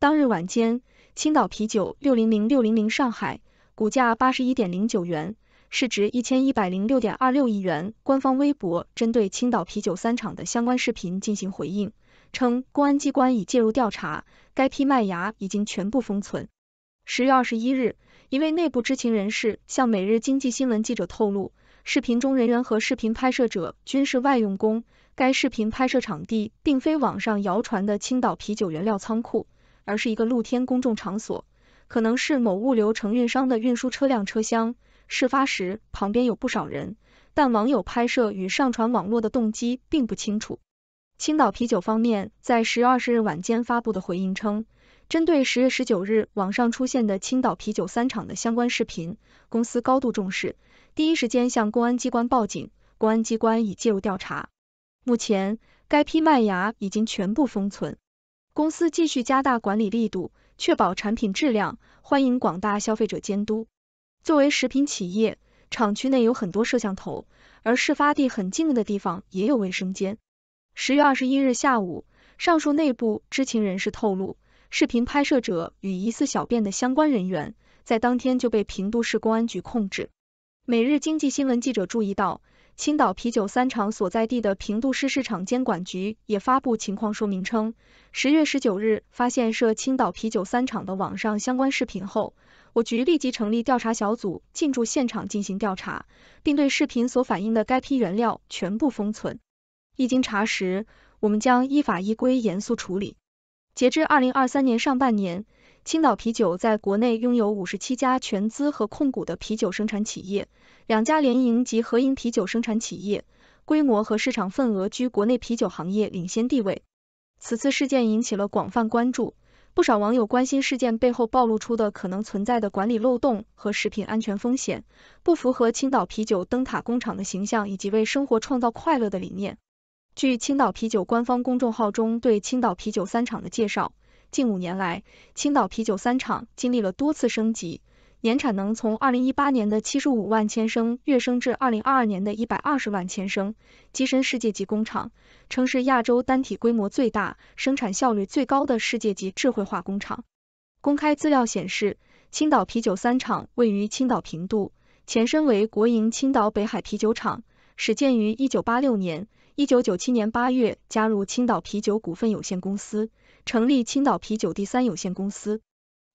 当日晚间，青岛啤酒六零零六零零上海股价八十一点零九元。市值一千一百零六点二六亿元。官方微博针对青岛啤酒三厂的相关视频进行回应，称公安机关已介入调查，该批麦芽已经全部封存。十月二十一日，一位内部知情人士向《每日经济新闻》记者透露，视频中人员和视频拍摄者均是外用工，该视频拍摄场地并非网上谣传的青岛啤酒原料仓库，而是一个露天公众场所，可能是某物流承运商的运输车辆车厢。事发时旁边有不少人，但网友拍摄与上传网络的动机并不清楚。青岛啤酒方面在十月二十日晚间发布的回应称，针对十月十九日网上出现的青岛啤酒三厂的相关视频，公司高度重视，第一时间向公安机关报警，公安机关已介入调查。目前，该批麦芽已经全部封存，公司继续加大管理力度，确保产品质量，欢迎广大消费者监督。作为食品企业，厂区内有很多摄像头，而事发地很近的地方也有卫生间。十月二十一日下午，上述内部知情人士透露，视频拍摄者与疑似小便的相关人员，在当天就被平度市公安局控制。每日经济新闻记者注意到，青岛啤酒三厂所在地的平度市市场监管局也发布情况说明称，十月十九日发现涉青岛啤酒三厂的网上相关视频后。我局立即成立调查小组进驻现场进行调查，并对视频所反映的该批原料全部封存。一经查实，我们将依法依规严肃处理。截至二零二三年上半年，青岛啤酒在国内拥有五十七家全资和控股的啤酒生产企业，两家联营及合营啤酒生产企业，规模和市场份额居国内啤酒行业领先地位。此次事件引起了广泛关注。不少网友关心事件背后暴露出的可能存在的管理漏洞和食品安全风险，不符合青岛啤酒灯塔工厂的形象以及为生活创造快乐的理念。据青岛啤酒官方公众号中对青岛啤酒三厂的介绍，近五年来，青岛啤酒三厂经历了多次升级。年产能从二零一八年的七十五万千升跃升至二零二二年的一百二十万千升，跻身世界级工厂，称是亚洲单体规模最大、生产效率最高的世界级智慧化工厂。公开资料显示，青岛啤酒三厂位于青岛平度，前身为国营青岛北海啤酒厂，始建于一九八六年，一九九七年八月加入青岛啤酒股份有限公司，成立青岛啤酒第三有限公司。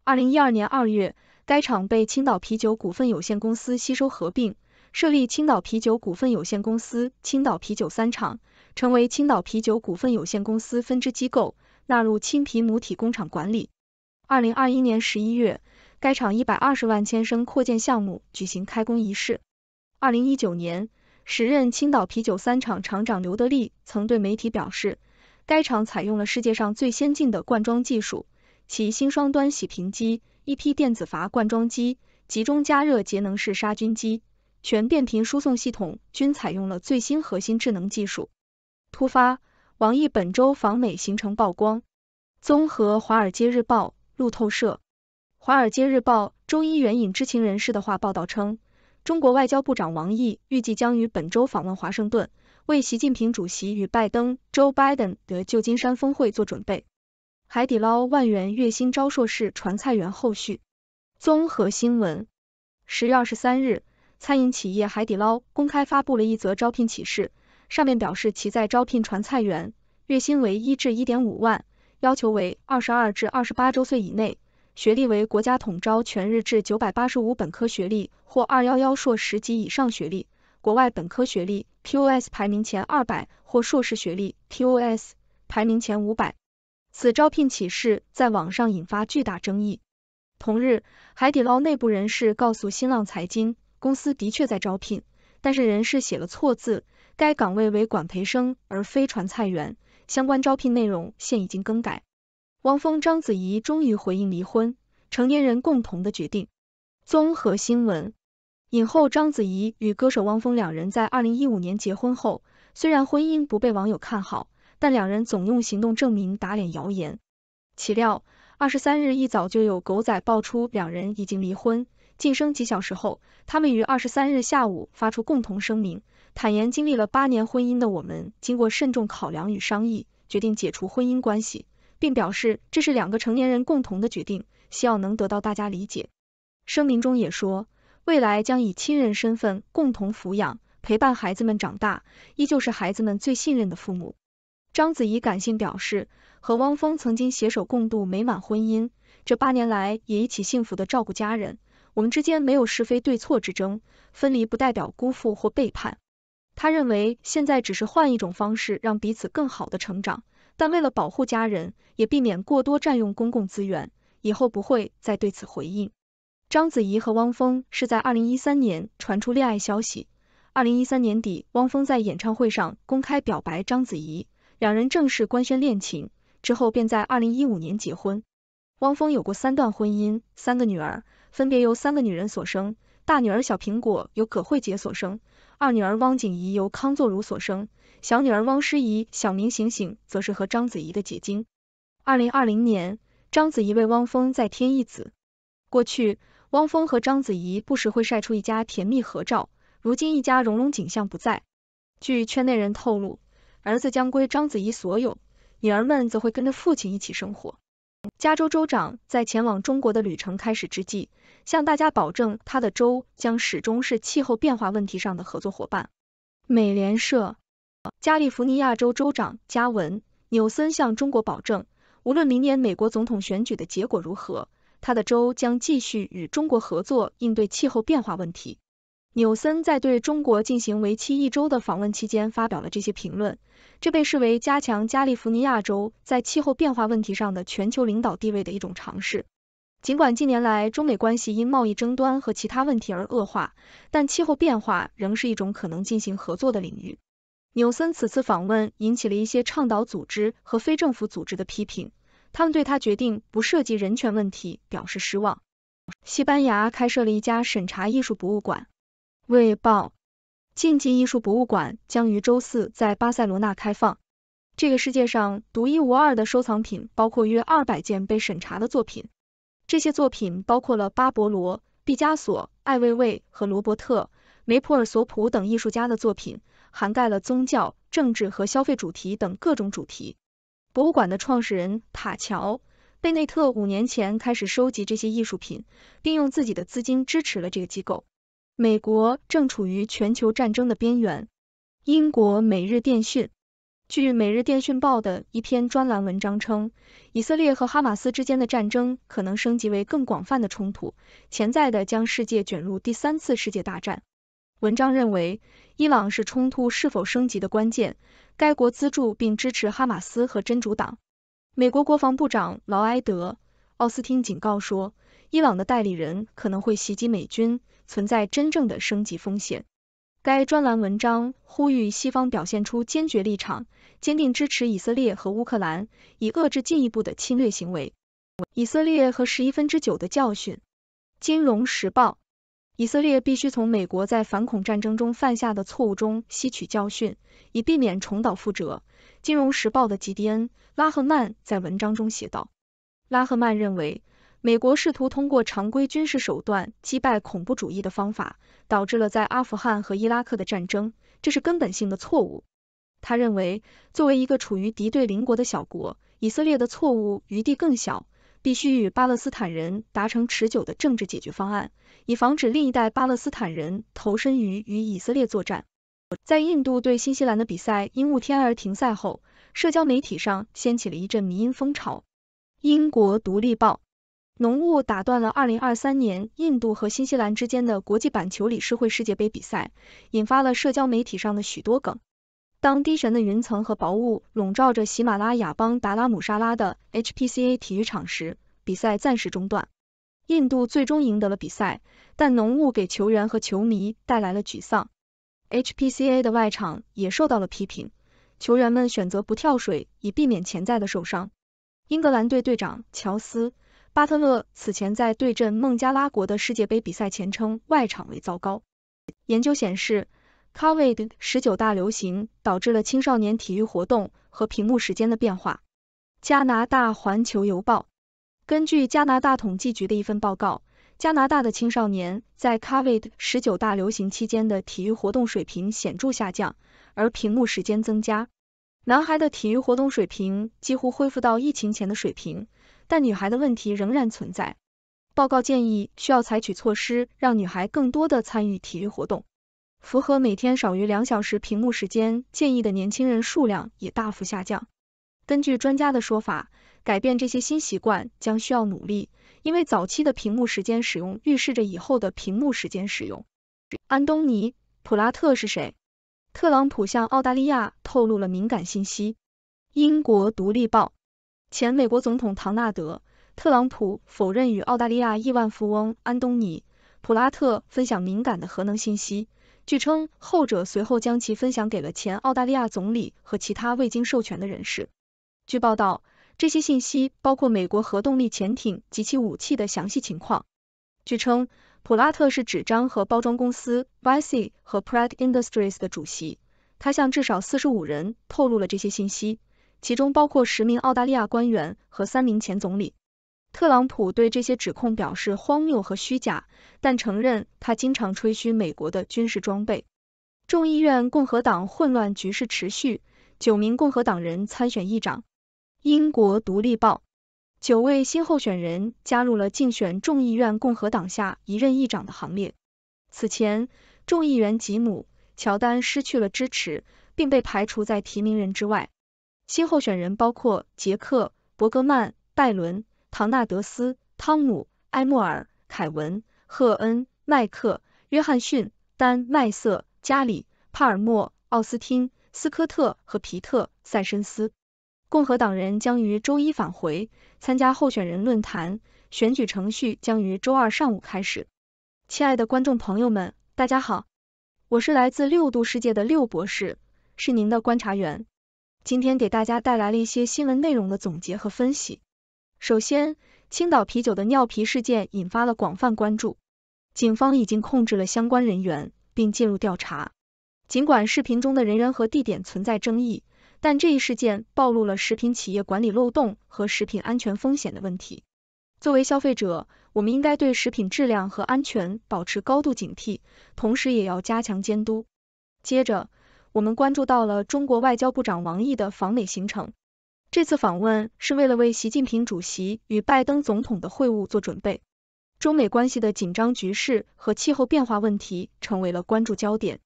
二零一二年二月，该厂被青岛啤酒股份有限公司吸收合并，设立青岛啤酒股份有限公司青岛啤酒三厂，成为青岛啤酒股份有限公司分支机构，纳入青啤母体工厂管理。二零二一年十一月，该厂一百二十万千升扩建项目举行开工仪式。二零一九年，时任青岛啤酒三厂厂长刘德利曾对媒体表示，该厂采用了世界上最先进的灌装技术。其新双端洗瓶机、一批电子阀灌装机、集中加热节能式杀菌机、全变频输送系统均采用了最新核心智能技术。突发，王毅本周访美行程曝光。综合《华尔街日报》、路透社，《华尔街日报》周一援引知情人士的话报道称，中国外交部长王毅预计将于本周访问华盛顿，为习近平主席与拜登 （Joe Biden） 的旧金山峰会做准备。海底捞万元月薪招硕士传菜员后续，综合新闻，十月二十三日，餐饮企业海底捞公开发布了一则招聘启事，上面表示其在招聘传菜员，月薪为一至一点五万，要求为二十二至二十八周岁以内，学历为国家统招全日制九百八十五本科学历或二幺幺硕士及以上学历，国外本科学历 QS 排名前二百或硕士学历 QS 排名前五百。此招聘启事在网上引发巨大争议。同日，海底捞内部人士告诉新浪财经，公司的确在招聘，但是人事写了错字，该岗位为管培生而非传菜员，相关招聘内容现已经更改。汪峰章子怡终于回应离婚，成年人共同的决定。综合新闻，影后章子怡与歌手汪峰两人在二零一五年结婚后，虽然婚姻不被网友看好。但两人总用行动证明打脸谣言。岂料，二十三日一早就有狗仔爆出两人已经离婚。晋升几小时后，他们于二十三日下午发出共同声明，坦言经历了八年婚姻的我们，经过慎重考量与商议，决定解除婚姻关系，并表示这是两个成年人共同的决定，希望能得到大家理解。声明中也说，未来将以亲人身份共同抚养、陪伴孩子们长大，依旧是孩子们最信任的父母。章子怡感性表示，和汪峰曾经携手共度美满婚姻，这八年来也一起幸福的照顾家人，我们之间没有是非对错之争，分离不代表辜负或背叛。他认为现在只是换一种方式让彼此更好的成长，但为了保护家人，也避免过多占用公共资源，以后不会再对此回应。章子怡和汪峰是在二零一三年传出恋爱消息，二零一三年底，汪峰在演唱会上公开表白章子怡。两人正式官宣恋情之后，便在二零一五年结婚。汪峰有过三段婚姻，三个女儿分别由三个女人所生。大女儿小苹果由葛荟婕所生，二女儿汪景怡由康作如所生，小女儿汪诗怡（小名醒醒）则是和章子怡的结晶。二零二零年，章子怡为汪峰再添一子。过去，汪峰和章子怡不时会晒出一家甜蜜合照，如今一家融融景象不在。据圈内人透露。儿子将归章子怡所有，女儿们则会跟着父亲一起生活。加州州长在前往中国的旅程开始之际，向大家保证他的州将始终是气候变化问题上的合作伙伴。美联社，加利福尼亚州州长加文·纽森向中国保证，无论明年美国总统选举的结果如何，他的州将继续与中国合作应对气候变化问题。纽森在对中国进行为期一周的访问期间发表了这些评论，这被视为加强加利福尼亚州在气候变化问题上的全球领导地位的一种尝试。尽管近年来中美关系因贸易争端和其他问题而恶化，但气候变化仍是一种可能进行合作的领域。纽森此次访问引起了一些倡导组织和非政府组织的批评，他们对他决定不涉及人权问题表示失望。西班牙开设了一家审查艺术博物馆。《卫报》：禁忌艺术博物馆将于周四在巴塞罗那开放。这个世界上独一无二的收藏品包括约二百件被审查的作品。这些作品包括了巴勃罗、毕加索、艾未未和罗伯特·梅普尔索普等艺术家的作品，涵盖了宗教、政治和消费主题等各种主题。博物馆的创始人塔乔·贝内特五年前开始收集这些艺术品，并用自己的资金支持了这个机构。美国正处于全球战争的边缘。英国《每日电讯》据《每日电讯报》的一篇专栏文章称，以色列和哈马斯之间的战争可能升级为更广泛的冲突，潜在的将世界卷入第三次世界大战。文章认为，伊朗是冲突是否升级的关键。该国资助并支持哈马斯和真主党。美国国防部长劳埃德·奥斯汀警告说，伊朗的代理人可能会袭击美军。存在真正的升级风险。该专栏文章呼吁西方表现出坚决立场，坚定支持以色列和乌克兰，以遏制进一步的侵略行为。以色列和十一分之九的教训。金融时报：以色列必须从美国在反恐战争中犯下的错误中吸取教训，以避免重蹈覆辙。金融时报的吉迪恩·拉赫曼在文章中写道，拉赫曼认为。美国试图通过常规军事手段击败恐怖主义的方法，导致了在阿富汗和伊拉克的战争，这是根本性的错误。他认为，作为一个处于敌对邻国的小国，以色列的错误余地更小，必须与巴勒斯坦人达成持久的政治解决方案，以防止另一代巴勒斯坦人投身于与以色列作战。在印度对新西兰的比赛因雾天而停赛后，社交媒体上掀起了一阵迷因风潮，《英国独立报》。浓雾打断了二零二三年印度和新西兰之间的国际板球理事会世界杯比赛，引发了社交媒体上的许多梗。当低沉的云层和薄雾笼罩着喜马拉雅邦达拉姆沙拉的 HPCA 体育场时，比赛暂时中断。印度最终赢得了比赛，但浓雾给球员和球迷带来了沮丧。HPCA 的外场也受到了批评，球员们选择不跳水以避免潜在的受伤。英格兰队队长乔斯。巴特勒此前在对阵孟加拉国的世界杯比赛前称外场为糟糕。研究显示，Covid 十九大流行导致了青少年体育活动和屏幕时间的变化。加拿大环球邮报根据加拿大统计局的一份报告，加拿大的青少年在 Covid 十九大流行期间的体育活动水平显著下降，而屏幕时间增加。男孩的体育活动水平几乎恢复到疫情前的水平。但女孩的问题仍然存在。报告建议需要采取措施，让女孩更多的参与体育活动。符合每天少于两小时屏幕时间建议的年轻人数量也大幅下降。根据专家的说法，改变这些新习惯将需要努力，因为早期的屏幕时间使用预示着以后的屏幕时间使用。安东尼·普拉特是谁？特朗普向澳大利亚透露了敏感信息。英国《独立报》。前美国总统唐纳德·特朗普否认与澳大利亚亿万富翁安东尼·普拉特分享敏感的核能信息。据称，后者随后将其分享给了前澳大利亚总理和其他未经授权的人士。据报道，这些信息包括美国核动力潜艇及其武器的详细情况。据称，普拉特是纸张和包装公司 YC 和 Pride Industries 的主席，他向至少四十五人透露了这些信息。其中包括十名澳大利亚官员和三名前总理。特朗普对这些指控表示荒谬和虚假，但承认他经常吹嘘美国的军事装备。众议院共和党混乱局势持续，九名共和党人参选议长。英国《独立报》：九位新候选人加入了竞选众议院共和党下一任议长的行列。此前，众议员吉姆·乔丹失去了支持，并被排除在提名人之外。新候选人包括杰克·伯格曼、拜伦、唐纳德斯、汤姆、埃默尔、凯文、赫恩、麦克、约翰逊、丹、麦瑟、加里、帕尔默、奥斯汀、斯科特和皮特·塞申斯。共和党人将于周一返回参加候选人论坛，选举程序将于周二上午开始。亲爱的观众朋友们，大家好，我是来自六度世界的六博士，是您的观察员。今天给大家带来了一些新闻内容的总结和分析。首先，青岛啤酒的尿皮事件引发了广泛关注，警方已经控制了相关人员，并介入调查。尽管视频中的人员和地点存在争议，但这一事件暴露了食品企业管理漏洞和食品安全风险的问题。作为消费者，我们应该对食品质量和安全保持高度警惕，同时也要加强监督。接着，我们关注到了中国外交部长王毅的访美行程。这次访问是为了为习近平主席与拜登总统的会晤做准备。中美关系的紧张局势和气候变化问题成为了关注焦点。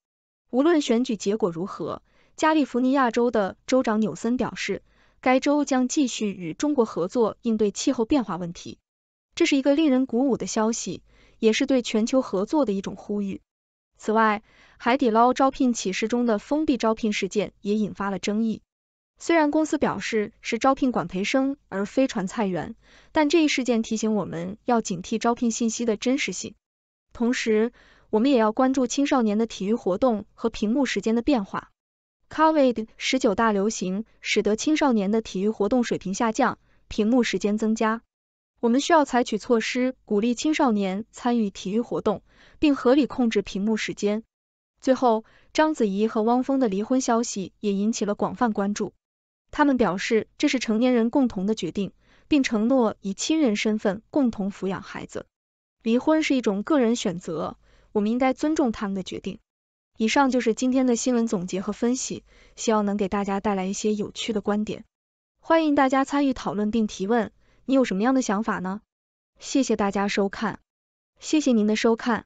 无论选举结果如何，加利福尼亚州的州长纽森表示，该州将继续与中国合作应对气候变化问题。这是一个令人鼓舞的消息，也是对全球合作的一种呼吁。此外，海底捞招聘启事中的封闭招聘事件也引发了争议。虽然公司表示是招聘管培生而非传菜员，但这一事件提醒我们要警惕招聘信息的真实性。同时，我们也要关注青少年的体育活动和屏幕时间的变化。Covid 十九大流行使得青少年的体育活动水平下降，屏幕时间增加。我们需要采取措施，鼓励青少年参与体育活动，并合理控制屏幕时间。最后，章子怡和汪峰的离婚消息也引起了广泛关注。他们表示这是成年人共同的决定，并承诺以亲人身份共同抚养孩子。离婚是一种个人选择，我们应该尊重他们的决定。以上就是今天的新闻总结和分析，希望能给大家带来一些有趣的观点。欢迎大家参与讨论并提问，你有什么样的想法呢？谢谢大家收看，谢谢您的收看。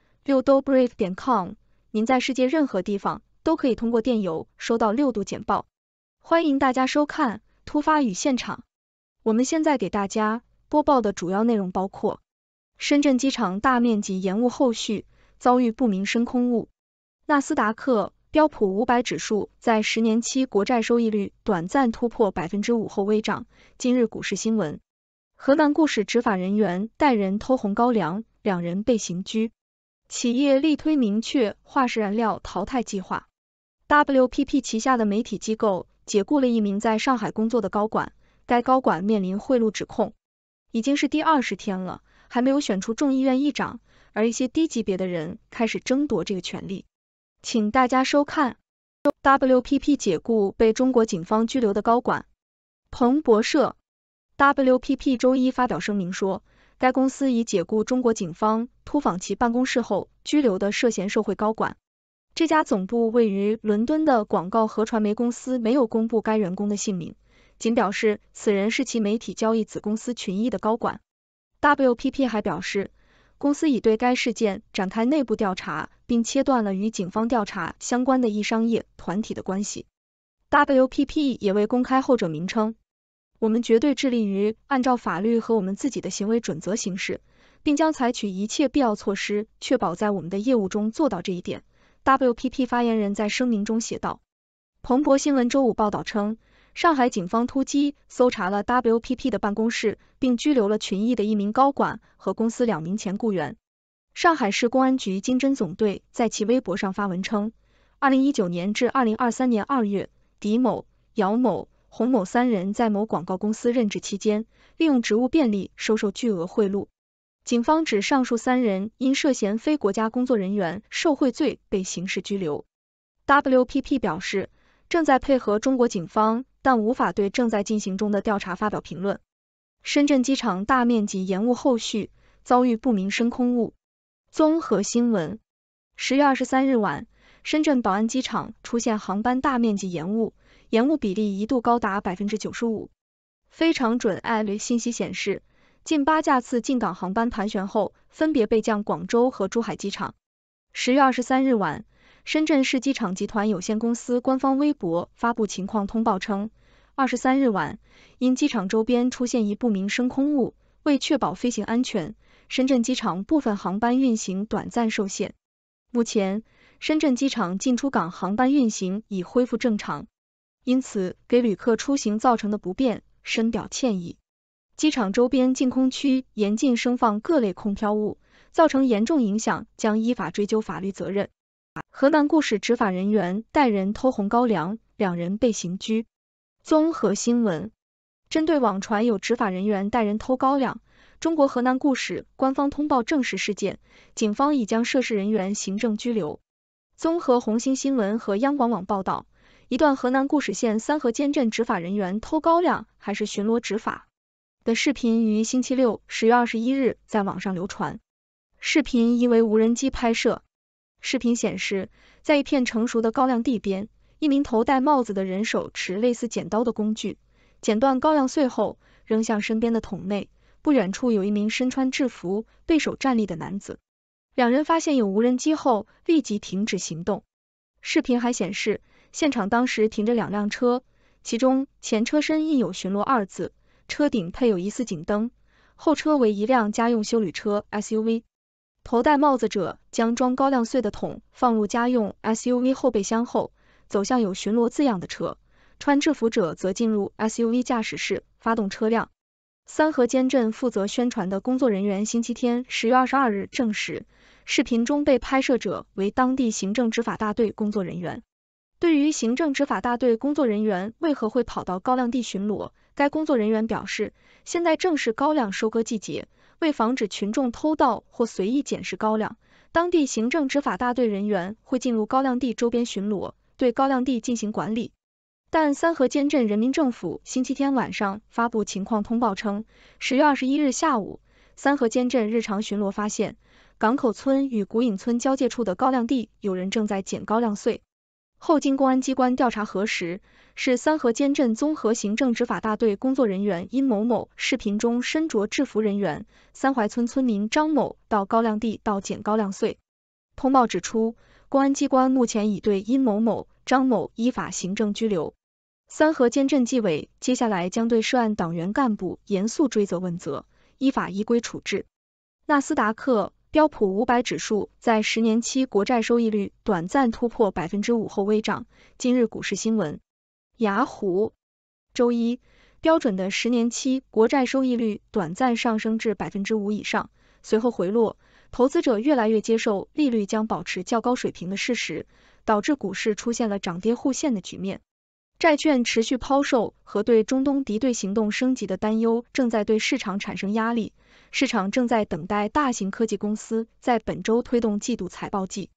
六度 brief 点 com，您在世界任何地方都可以通过电邮收到六度简报。欢迎大家收看突发与现场。我们现在给大家播报的主要内容包括：深圳机场大面积延误后续遭遇不明深空物；纳斯达克、标普五百指数在十年期国债收益率短暂突破百分之五后微涨。今日股市新闻：河南故事执法人员带人偷红高粱，两人被刑拘。企业力推明确化石燃料淘汰计划。WPP 旗下的媒体机构解雇了一名在上海工作的高管，该高管面临贿赂指控。已经是第二十天了，还没有选出众议院议长，而一些低级别的人开始争夺这个权利。请大家收看。WPP 解雇被中国警方拘留的高管。彭博社。WPP 周一发表声明说。该公司已解雇中国警方突访其办公室后拘留的涉嫌受贿高管。这家总部位于伦敦的广告和传媒公司没有公布该员工的姓名，仅表示此人是其媒体交易子公司群艺的高管。WPP 还表示，公司已对该事件展开内部调查，并切断了与警方调查相关的一商业团体的关系。WPP 也未公开后者名称。我们绝对致力于按照法律和我们自己的行为准则行事，并将采取一切必要措施，确保在我们的业务中做到这一点。WPP 发言人在声明中写道。彭博新闻周五报道称，上海警方突击搜查了 WPP 的办公室，并拘留了群益的一名高管和公司两名前雇员。上海市公安局经侦总队在其微博上发文称，二零一九年至二零二三年二月，狄某、姚某。洪某三人在某广告公司任职期间，利用职务便利收受巨额贿赂，警方指上述三人因涉嫌非国家工作人员受贿罪被刑事拘留。WPP 表示正在配合中国警方，但无法对正在进行中的调查发表评论。深圳机场大面积延误，后续遭遇不明升空物。综合新闻，十月二十三日晚，深圳宝安机场出现航班大面积延误。延误比例一度高达百分之九十五。非常准 AI 信息显示，近八架次进港航班盘旋后，分别备降广州和珠海机场。十月二十三日晚，深圳市机场集团有限公司官方微博发布情况通报称，二十三日晚，因机场周边出现一不明升空物，为确保飞行安全，深圳机场部分航班运行短暂受限。目前，深圳机场进出港航班运行已恢复正常。因此，给旅客出行造成的不便，深表歉意。机场周边禁空区严禁升放各类空飘物，造成严重影响将依法追究法律责任。河南固始执法人员带人偷红高粱，两人被刑拘。综合新闻，针对网传有执法人员带人偷高粱，中国河南固始官方通报证实事件，警方已将涉事人员行政拘留。综合红星新闻和央广网报道。一段河南固始县三河监镇执法人员偷高粱还是巡逻执法的视频于星期六十月二十一日在网上流传。视频因为无人机拍摄。视频显示，在一片成熟的高粱地边，一名头戴帽子的人手持类似剪刀的工具，剪断高粱穗后扔向身边的桶内。不远处有一名身穿制服、背手站立的男子。两人发现有无人机后，立即停止行动。视频还显示。现场当时停着两辆车，其中前车身印有“巡逻”二字，车顶配有疑似警灯；后车为一辆家用修理车 SUV。头戴帽子者将装高粱穗的桶放入家用 SUV 后备箱后，走向有“巡逻”字样的车；穿制服者则进入 SUV 驾驶室，发动车辆。三河尖镇负责宣传的工作人员星期天十月二十二日证实，视频中被拍摄者为当地行政执法大队工作人员。对于行政执法大队工作人员为何会跑到高粱地巡逻，该工作人员表示，现在正是高粱收割季节，为防止群众偷盗或随意捡拾高粱，当地行政执法大队人员会进入高粱地周边巡逻，对高粱地进行管理。但三河尖镇人民政府星期天晚上发布情况通报称，十月二十一日下午，三河尖镇日常巡逻发现，港口村与古影村交界处的高粱地有人正在捡高粱穗。后经公安机关调查核实，是三河尖镇综合行政执法大队工作人员殷某某视频中身着制服人员，三槐村村民张某到高粱地到捡高粱穗。通报指出，公安机关目前已对殷某某、张某依法行政拘留。三河尖镇纪委接下来将对涉案党员干部严肃追责问责，依法依规处置。纳斯达克。标普五百指数在十年期国债收益率短暂突破百分之五后微涨。今日股市新闻：雅虎周一，标准的十年期国债收益率短暂上升至百分之五以上，随后回落。投资者越来越接受利率将保持较高水平的事实，导致股市出现了涨跌互现的局面。债券持续抛售和对中东敌对行动升级的担忧正在对市场产生压力。市场正在等待大型科技公司在本周推动季度财报季。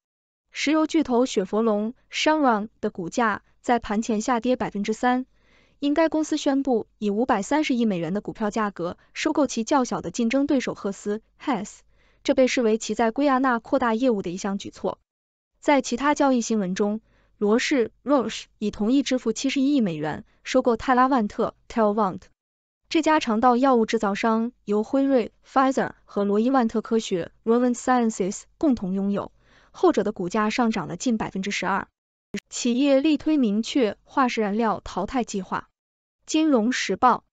石油巨头雪佛龙 Chevron 的股价在盘前下跌百分之三，因该公司宣布以五百三十亿美元的股票价格收购其较小的竞争对手赫斯 Hess，这被视为其在圭亚那扩大业务的一项举措。在其他交易新闻中。罗氏 Roche 已同意支付七十一亿美元收购泰拉万特 Telvant。这家肠道药物制造商由辉瑞 Pfizer 和罗伊万特科学 r o m v a n Sciences 共同拥有，后者的股价上涨了近百分之十二。企业力推明确化石燃料淘汰计划。金融时报，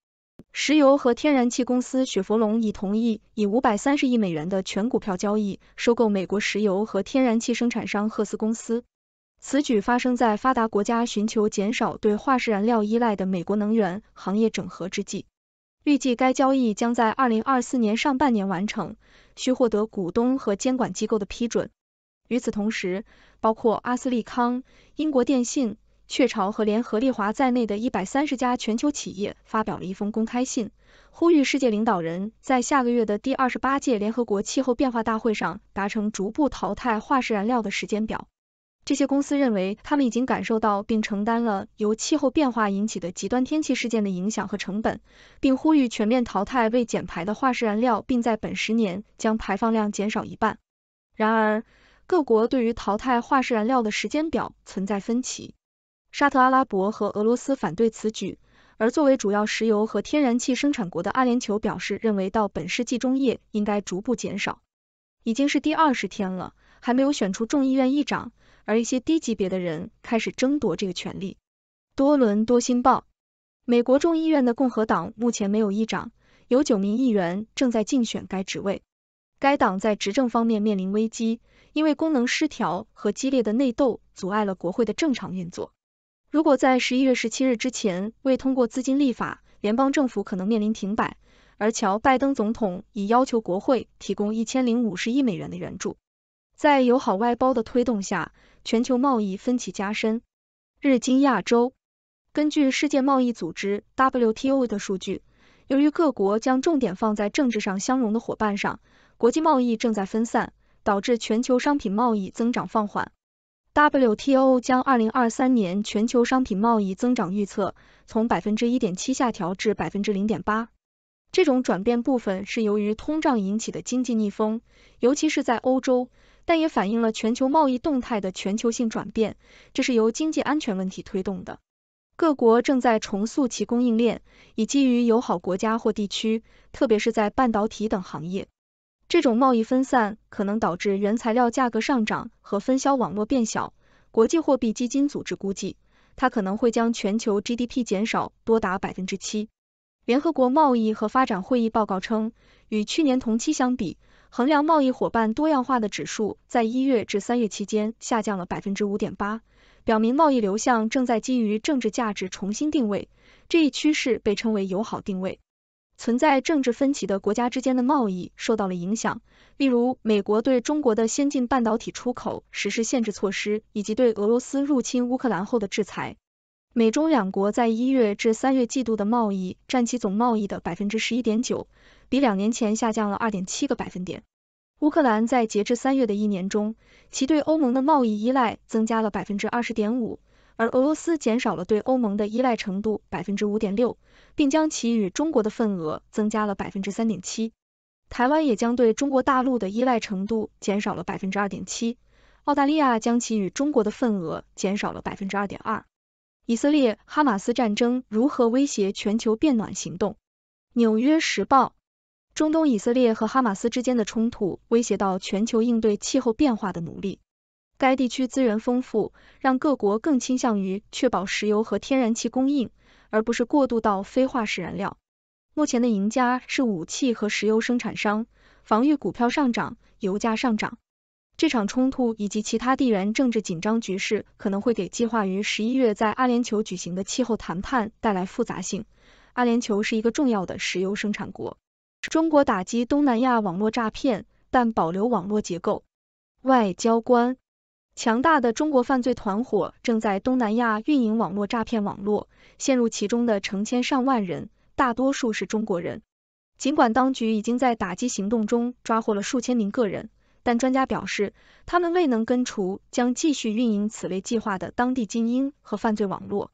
石油和天然气公司雪佛龙已同意以五百三十亿美元的全股票交易收购美国石油和天然气生产商赫斯公司。此举发生在发达国家寻求减少对化石燃料依赖的美国能源行业整合之际。预计该交易将在二零二四年上半年完成，需获得股东和监管机构的批准。与此同时，包括阿斯利康、英国电信、雀巢和联合利华在内的一百三十家全球企业发表了一封公开信，呼吁世界领导人在下个月的第二十八届联合国气候变化大会上达成逐步淘汰化石燃料的时间表。这些公司认为，他们已经感受到并承担了由气候变化引起的极端天气事件的影响和成本，并呼吁全面淘汰未减排的化石燃料，并在本十年将排放量减少一半。然而，各国对于淘汰化石燃料的时间表存在分歧。沙特阿拉伯和俄罗斯反对此举，而作为主要石油和天然气生产国的阿联酋表示，认为到本世纪中叶应该逐步减少。已经是第二十天了，还没有选出众议院议长。而一些低级别的人开始争夺这个权利。多伦多新报：美国众议院的共和党目前没有议长，有九名议员正在竞选该职位。该党在执政方面面临危机，因为功能失调和激烈的内斗阻碍了国会的正常运作。如果在十一月十七日之前未通过资金立法，联邦政府可能面临停摆。而乔拜登总统已要求国会提供一千零五十亿美元的援助，在友好外包的推动下。全球贸易分歧加深。日经亚洲根据世界贸易组织 WTO 的数据，由于各国将重点放在政治上相容的伙伴上，国际贸易正在分散，导致全球商品贸易增长放缓。WTO 将二零二三年全球商品贸易增长预测从百分之一点七下调至百分之零点八。这种转变部分是由于通胀引起的经济逆风，尤其是在欧洲。但也反映了全球贸易动态的全球性转变，这是由经济安全问题推动的。各国正在重塑其供应链，以基于友好国家或地区，特别是在半导体等行业。这种贸易分散可能导致原材料价格上涨和分销网络变小。国际货币基金组织估计，它可能会将全球 GDP 减少多达百分之七。联合国贸易和发展会议报告称，与去年同期相比。衡量贸易伙伴多样化的指数在一月至三月期间下降了百分之五点八，表明贸易流向正在基于政治价值重新定位。这一趋势被称为友好定位。存在政治分歧的国家之间的贸易受到了影响，例如美国对中国的先进半导体出口实施限制措施，以及对俄罗斯入侵乌克兰后的制裁。美中两国在一月至三月季度的贸易占其总贸易的百分之十一点九。比两年前下降了二点七个百分点。乌克兰在截至三月的一年中，其对欧盟的贸易依赖增加了百分之二十点五，而俄罗斯减少了对欧盟的依赖程度百分之五点六，并将其与中国的份额增加了百分之三点七。台湾也将对中国大陆的依赖程度减少了百分之二点七，澳大利亚将其与中国的份额减少了百分之二点二。以色列哈马斯战争如何威胁全球变暖行动？纽约时报。中东以色列和哈马斯之间的冲突威胁到全球应对气候变化的努力。该地区资源丰富，让各国更倾向于确保石油和天然气供应，而不是过渡到非化石燃料。目前的赢家是武器和石油生产商，防御股票上涨，油价上涨。这场冲突以及其他地缘政治紧张局势可能会给计划于十一月在阿联酋举行的气候谈判带来复杂性。阿联酋是一个重要的石油生产国。中国打击东南亚网络诈骗，但保留网络结构。外交官：强大的中国犯罪团伙正在东南亚运营网络诈骗网络，陷入其中的成千上万人，大多数是中国人。尽管当局已经在打击行动中抓获了数千名个人，但专家表示，他们未能根除将继续运营此类计划的当地精英和犯罪网络。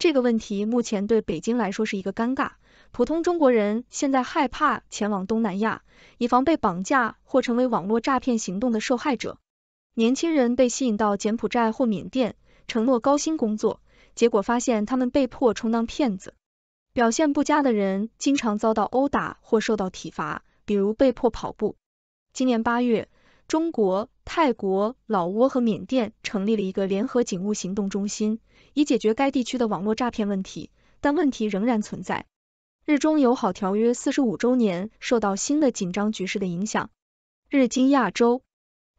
这个问题目前对北京来说是一个尴尬。普通中国人现在害怕前往东南亚，以防被绑架或成为网络诈骗行动的受害者。年轻人被吸引到柬埔寨或缅甸，承诺高薪工作，结果发现他们被迫充当骗子。表现不佳的人经常遭到殴打或受到体罚，比如被迫跑步。今年八月，中国、泰国、老挝和缅甸成立了一个联合警务行动中心，以解决该地区的网络诈骗问题，但问题仍然存在。日中友好条约四十五周年受到新的紧张局势的影响。日经亚洲，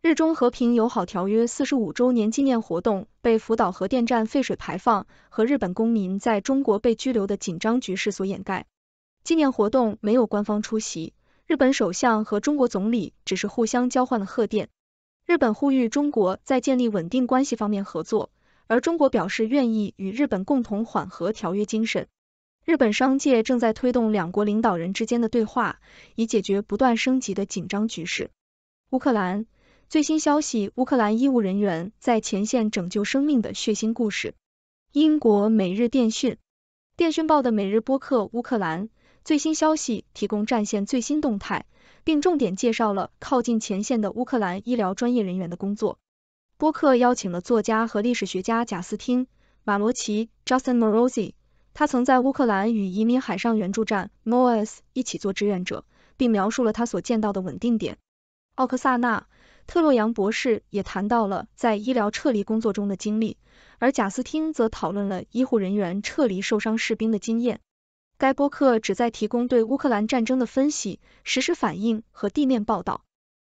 日中和平友好条约四十五周年纪念活动被福岛核电站废水排放和日本公民在中国被拘留的紧张局势所掩盖。纪念活动没有官方出席，日本首相和中国总理只是互相交换了贺电。日本呼吁中国在建立稳定关系方面合作，而中国表示愿意与日本共同缓和条约精神。日本商界正在推动两国领导人之间的对话，以解决不断升级的紧张局势。乌克兰最新消息：乌克兰医务人员在前线拯救生命的血腥故事。英国每日电讯电讯报的每日播客《乌克兰最新消息》提供战线最新动态，并重点介绍了靠近前线的乌克兰医疗专业人员的工作。播客邀请了作家和历史学家贾斯汀·马罗奇 （Justin m a r o s i 他曾在乌克兰与移民海上援助站 m o a s 一起做志愿者，并描述了他所见到的稳定点。奥克萨纳·特洛扬博士也谈到了在医疗撤离工作中的经历，而贾斯汀则讨论了医护人员撤离受伤士兵的经验。该播客旨在提供对乌克兰战争的分析、实时反应和地面报道。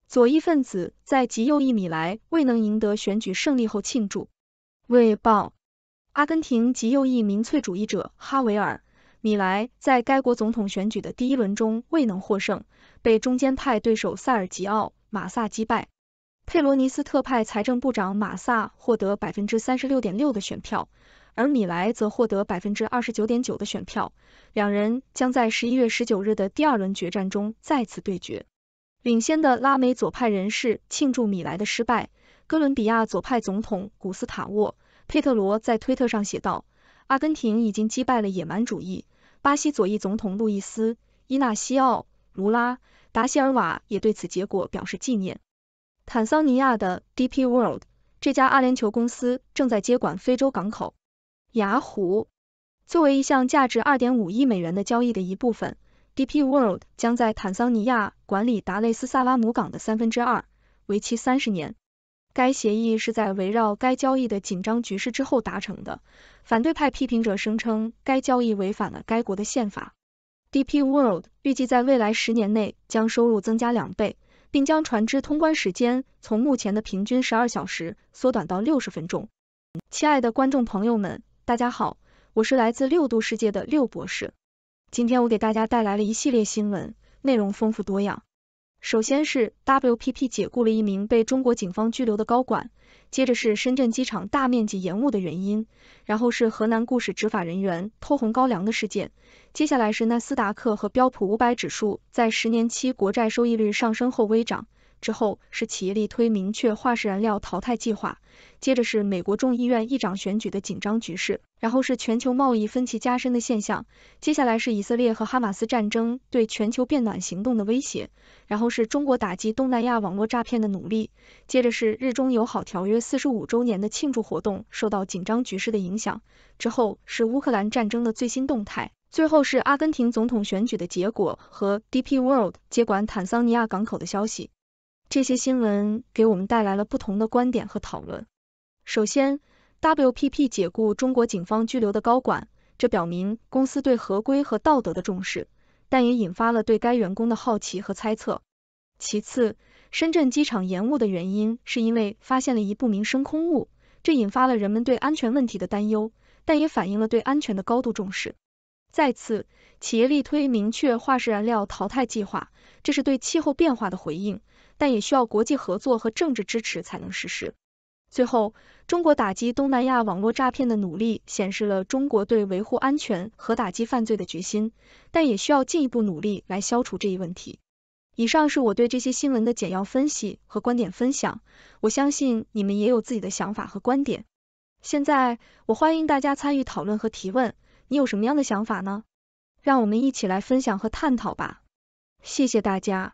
左翼分子在极右翼米莱未能赢得选举胜利后庆祝。卫报。阿根廷极右翼民粹主义者哈维尔·米莱在该国总统选举的第一轮中未能获胜，被中间派对手塞尔吉奥·马萨击败。佩罗尼斯特派财政部长马萨获得百分之三十六点六的选票，而米莱则获得百分之二十九点九的选票。两人将在十一月十九日的第二轮决战中再次对决。领先的拉美左派人士庆祝米莱的失败。哥伦比亚左派总统古斯塔沃。佩特罗在推特上写道：“阿根廷已经击败了野蛮主义。”巴西左翼总统路易斯·伊纳西奥·卢拉·达西尔瓦也对此结果表示纪念。坦桑尼亚的 DP World 这家阿联酋公司正在接管非洲港口。雅虎作为一项价值2.5亿美元的交易的一部分，DP World 将在坦桑尼亚管理达累斯萨拉姆港的三分之二，为期三十年。该协议是在围绕该交易的紧张局势之后达成的。反对派批评者声称，该交易违反了该国的宪法。DP World 预计在未来十年内将收入增加两倍，并将船只通关时间从目前的平均十二小时缩短到六十分钟。亲爱的观众朋友们，大家好，我是来自六度世界的六博士。今天我给大家带来了一系列新闻，内容丰富多样。首先是 WPP 解雇了一名被中国警方拘留的高管，接着是深圳机场大面积延误的原因，然后是河南固始执法人员偷红高粱的事件，接下来是纳斯达克和标普五百指数在十年期国债收益率上升后微涨。之后是企业力推明确化石燃料淘汰计划，接着是美国众议院议长选举的紧张局势，然后是全球贸易分歧加深的现象，接下来是以色列和哈马斯战争对全球变暖行动的威胁，然后是中国打击东南亚网络诈骗的努力，接着是日中友好条约四十五周年的庆祝活动受到紧张局势的影响，之后是乌克兰战争的最新动态，最后是阿根廷总统选举的结果和 DP World 接管坦桑尼亚港口的消息。这些新闻给我们带来了不同的观点和讨论。首先，WPP 解雇中国警方拘留的高管，这表明公司对合规和道德的重视，但也引发了对该员工的好奇和猜测。其次，深圳机场延误的原因是因为发现了一不明升空物，这引发了人们对安全问题的担忧，但也反映了对安全的高度重视。再次，企业力推明确化石燃料淘汰计划，这是对气候变化的回应。但也需要国际合作和政治支持才能实施。最后，中国打击东南亚网络诈骗的努力显示了中国对维护安全和打击犯罪的决心，但也需要进一步努力来消除这一问题。以上是我对这些新闻的简要分析和观点分享，我相信你们也有自己的想法和观点。现在我欢迎大家参与讨论和提问，你有什么样的想法呢？让我们一起来分享和探讨吧。谢谢大家。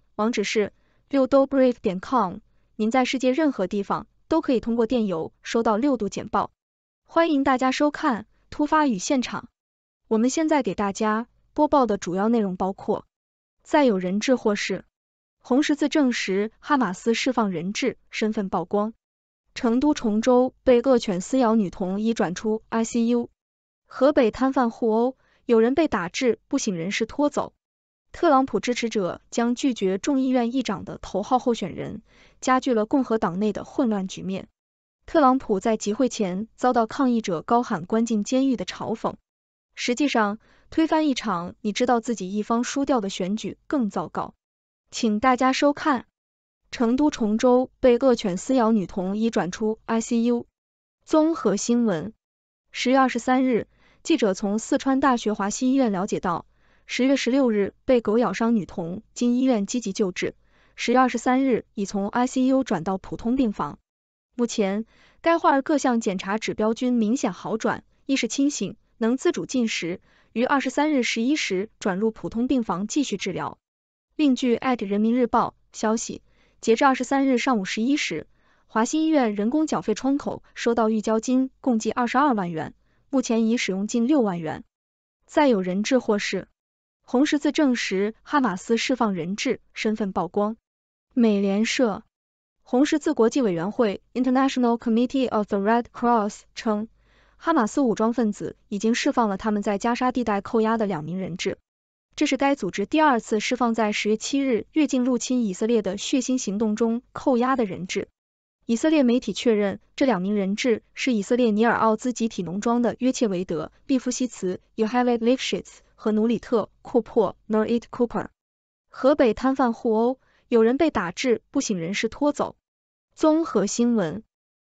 网址是六度 brief. 点 com，您在世界任何地方都可以通过电邮收到六度简报。欢迎大家收看《突发与现场》，我们现在给大家播报的主要内容包括：再有人质获释，红十字证实哈马斯释放人质身份曝光；成都崇州被恶犬撕咬女童已转出 ICU；河北摊贩互殴，有人被打至不省人事拖走。特朗普支持者将拒绝众议院议长的头号候选人，加剧了共和党内的混乱局面。特朗普在集会前遭到抗议者高喊“关进监狱”的嘲讽。实际上，推翻一场你知道自己一方输掉的选举更糟糕。请大家收看成都崇州被恶犬撕咬女童已转出 ICU 综合新闻。十月二十三日，记者从四川大学华西医院了解到。十月十六日被狗咬伤女童，经医院积极救治。十月二十三日已从 ICU 转到普通病房，目前该患儿各项检查指标均明显好转，意识清醒，能自主进食。于二十三日十一时转入普通病房继续治疗。另据人民日报消息，截至二十三日上午十一时，华西医院人工缴费窗口收到预交金共计二十二万元，目前已使用近六万元。再有人质获释。红十字证实哈马斯释放人质身份曝光。美联社、红十字国际委员会 （International Committee of the Red Cross） 称，哈马斯武装分子已经释放了他们在加沙地带扣押的两名人质。这是该组织第二次释放在十月七日越境入侵以色列的血腥行动中扣押的人质。以色列媒体确认，这两名人质是以色列尼尔奥兹集体农庄的约切维德·利夫西茨 y e h a v i t Lifshitz）。和努里特·库珀 （Nurit Cooper）。河北摊贩互殴，有人被打至不省人事，拖走。综合新闻：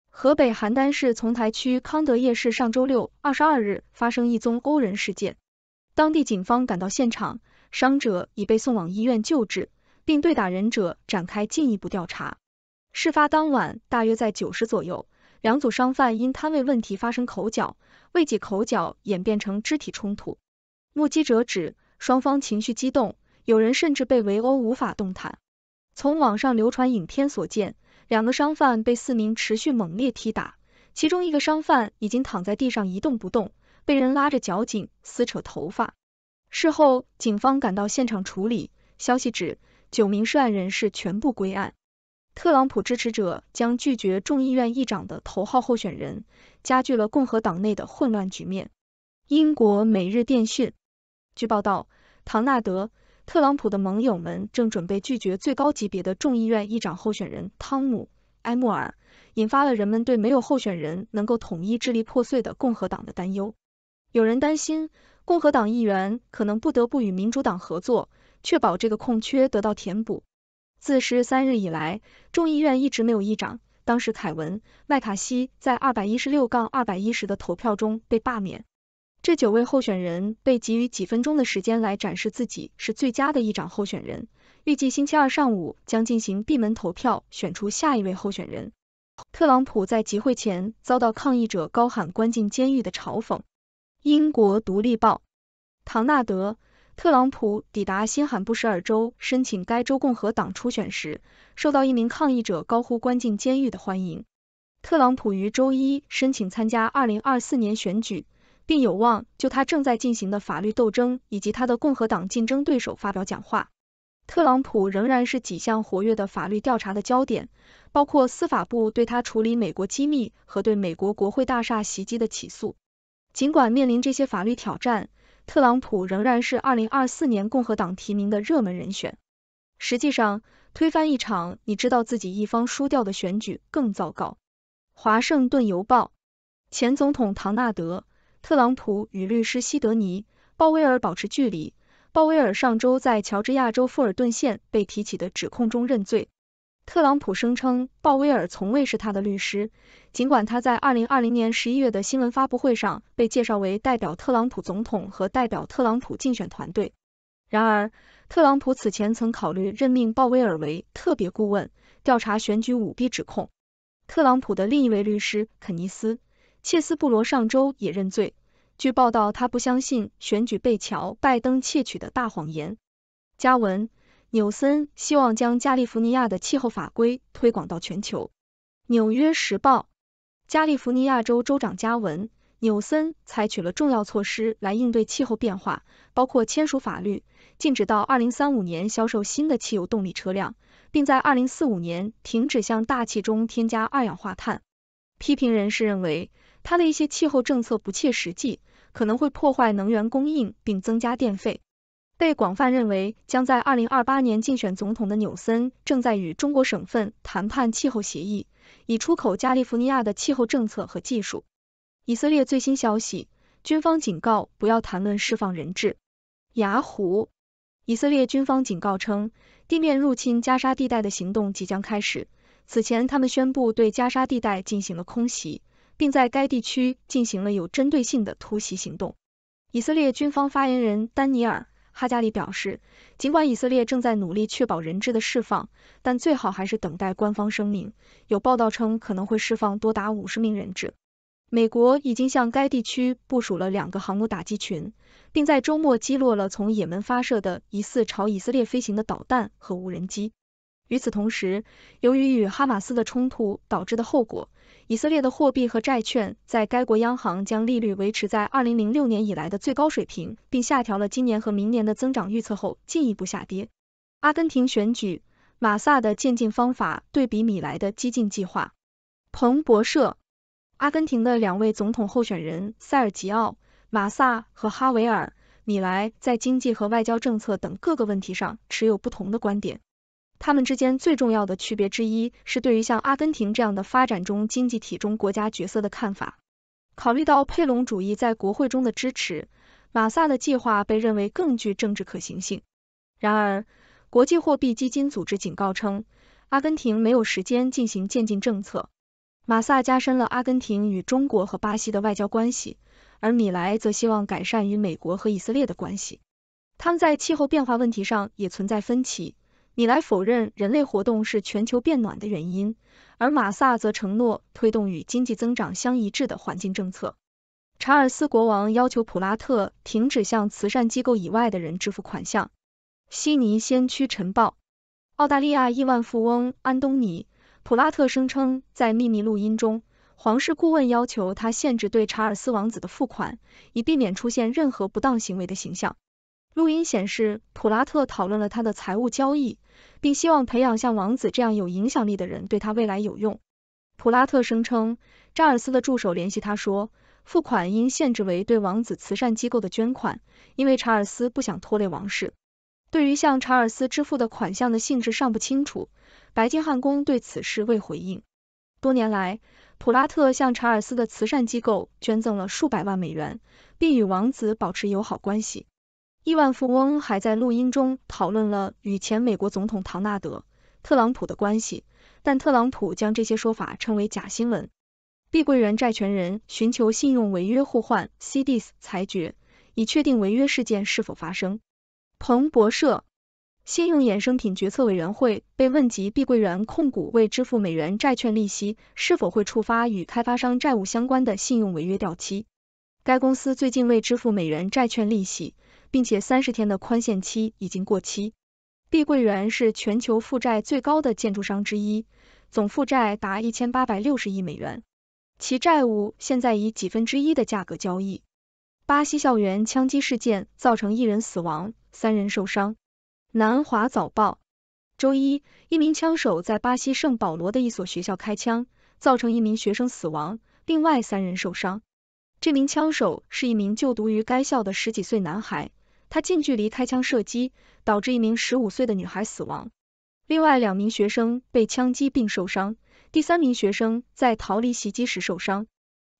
河北邯郸市丛台区康德夜市上周六二十二日发生一宗殴人事件，当地警方赶到现场，伤者已被送往医院救治，并对打人者展开进一步调查。事发当晚大约在九时左右，两组商贩因摊位问题发生口角，未几口角演变成肢体冲突。目击者指，双方情绪激动，有人甚至被围殴无法动弹。从网上流传影片所见，两个商贩被四名持续猛烈踢打，其中一个商贩已经躺在地上一动不动，被人拉着脚颈撕扯头发。事后，警方赶到现场处理。消息指，九名涉案人士全部归案。特朗普支持者将拒绝众议院议长的头号候选人，加剧了共和党内的混乱局面。英国《每日电讯》。据报道，唐纳德·特朗普的盟友们正准备拒绝最高级别的众议院议长候选人汤姆·埃默尔，引发了人们对没有候选人能够统一支离破碎的共和党的担忧。有人担心，共和党议员可能不得不与民主党合作，确保这个空缺得到填补。自十三日以来，众议院一直没有议长，当时凯文·麦卡锡在二百一十六杠二百一十的投票中被罢免。这九位候选人被给予几分钟的时间来展示自己是最佳的议长候选人。预计星期二上午将进行闭门投票，选出下一位候选人。特朗普在集会前遭到抗议者高喊“关进监狱”的嘲讽。英国《独立报》：唐纳德·特朗普抵达新罕布什尔州申请该州共和党初选时，受到一名抗议者高呼“关进监狱”的欢迎。特朗普于周一申请参加二零二四年选举。并有望就他正在进行的法律斗争以及他的共和党竞争对手发表讲话。特朗普仍然是几项活跃的法律调查的焦点，包括司法部对他处理美国机密和对美国国会大厦袭击的起诉。尽管面临这些法律挑战，特朗普仍然是二零二四年共和党提名的热门人选。实际上，推翻一场你知道自己一方输掉的选举更糟糕。华盛顿邮报，前总统唐纳德。特朗普与律师西德尼·鲍威尔保持距离。鲍威尔上周在乔治亚州富尔顿县被提起的指控中认罪。特朗普声称鲍威尔从未是他的律师，尽管他在2020年11月的新闻发布会上被介绍为代表特朗普总统和代表特朗普竞选团队。然而，特朗普此前曾考虑任命鲍威尔为特别顾问，调查选举舞弊指控。特朗普的另一位律师肯尼斯。切斯布罗上周也认罪。据报道，他不相信选举被乔拜登窃取的大谎言。加文·纽森希望将加利福尼亚的气候法规推广到全球。《纽约时报》：加利福尼亚州州长加文·纽森采取了重要措施来应对气候变化，包括签署法律，禁止到二零三五年销售新的汽油动力车辆，并在二零四五年停止向大气中添加二氧化碳。批评人士认为。他的一些气候政策不切实际，可能会破坏能源供应并增加电费。被广泛认为将在二零二八年竞选总统的纽森正在与中国省份谈判气候协议，以出口加利福尼亚的气候政策和技术。以色列最新消息，军方警告不要谈论释放人质。雅虎，以色列军方警告称，地面入侵加沙地带的行动即将开始。此前，他们宣布对加沙地带进行了空袭。并在该地区进行了有针对性的突袭行动。以色列军方发言人丹尼尔·哈加里表示，尽管以色列正在努力确保人质的释放，但最好还是等待官方声明。有报道称可能会释放多达五十名人质。美国已经向该地区部署了两个航母打击群，并在周末击落了从也门发射的疑似朝以色列飞行的导弹和无人机。与此同时，由于与哈马斯的冲突导致的后果。以色列的货币和债券在该国央行将利率维持在二零零六年以来的最高水平，并下调了今年和明年的增长预测后，进一步下跌。阿根廷选举，马萨的渐进方法对比米莱的激进计划。彭博社，阿根廷的两位总统候选人塞尔吉奥·马萨和哈维尔·米莱在经济和外交政策等各个问题上持有不同的观点。他们之间最重要的区别之一是对于像阿根廷这样的发展中经济体中国家角色的看法。考虑到佩隆主义在国会中的支持，马萨的计划被认为更具政治可行性。然而，国际货币基金组织警告称，阿根廷没有时间进行渐进政策。马萨加深了阿根廷与中国和巴西的外交关系，而米莱则希望改善与美国和以色列的关系。他们在气候变化问题上也存在分歧。你来否认人类活动是全球变暖的原因，而马萨则承诺推动与经济增长相一致的环境政策。查尔斯国王要求普拉特停止向慈善机构以外的人支付款项。悉尼先驱晨报，澳大利亚亿万富翁安东尼·普拉特声称，在秘密录音中，皇室顾问要求他限制对查尔斯王子的付款，以避免出现任何不当行为的形象。录音显示，普拉特讨论了他的财务交易，并希望培养像王子这样有影响力的人对他未来有用。普拉特声称，查尔斯的助手联系他说，付款应限制为对王子慈善机构的捐款，因为查尔斯不想拖累王室。对于向查尔斯支付的款项的性质尚不清楚。白金汉宫对此事未回应。多年来，普拉特向查尔斯的慈善机构捐赠了数百万美元，并与王子保持友好关系。亿万富翁还在录音中讨论了与前美国总统唐纳德·特朗普的关系，但特朗普将这些说法称为假新闻。碧桂园债权人寻求信用违约互换 （CDS） 裁决，以确定违约事件是否发生。彭博社，信用衍生品决策委员会被问及碧桂园控股未支付美元债券利息是否会触发与开发商债务相关的信用违约掉期。该公司最近未支付美元债券利息。并且三十天的宽限期已经过期。碧桂园是全球负债最高的建筑商之一，总负债达一千八百六十亿美元，其债务现在以几分之一的价格交易。巴西校园枪击事件造成一人死亡，三人受伤。南华早报周一，一名枪手在巴西圣保罗的一所学校开枪，造成一名学生死亡，另外三人受伤。这名枪手是一名就读于该校的十几岁男孩。他近距离开枪射击，导致一名十五岁的女孩死亡，另外两名学生被枪击并受伤，第三名学生在逃离袭击时受伤。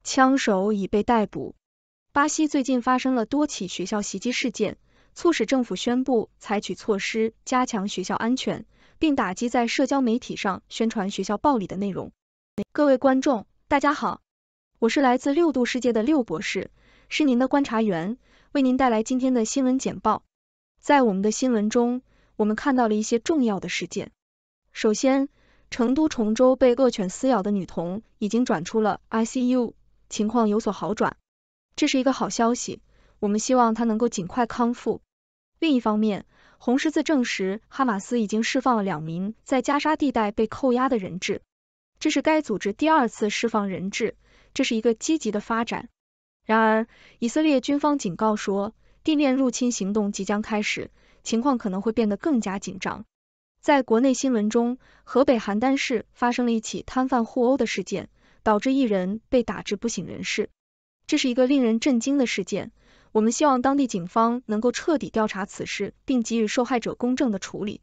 枪手已被逮捕。巴西最近发生了多起学校袭击事件，促使政府宣布采取措施加强学校安全，并打击在社交媒体上宣传学校暴力的内容。各位观众，大家好，我是来自六度世界的六博士，是您的观察员。为您带来今天的新闻简报。在我们的新闻中，我们看到了一些重要的事件。首先，成都崇州被恶犬撕咬的女童已经转出了 ICU，情况有所好转，这是一个好消息。我们希望她能够尽快康复。另一方面，红十字证实哈马斯已经释放了两名在加沙地带被扣押的人质，这是该组织第二次释放人质，这是一个积极的发展。然而，以色列军方警告说，地面入侵行动即将开始，情况可能会变得更加紧张。在国内新闻中，河北邯郸市发生了一起摊贩互殴的事件，导致一人被打至不省人事。这是一个令人震惊的事件，我们希望当地警方能够彻底调查此事，并给予受害者公正的处理。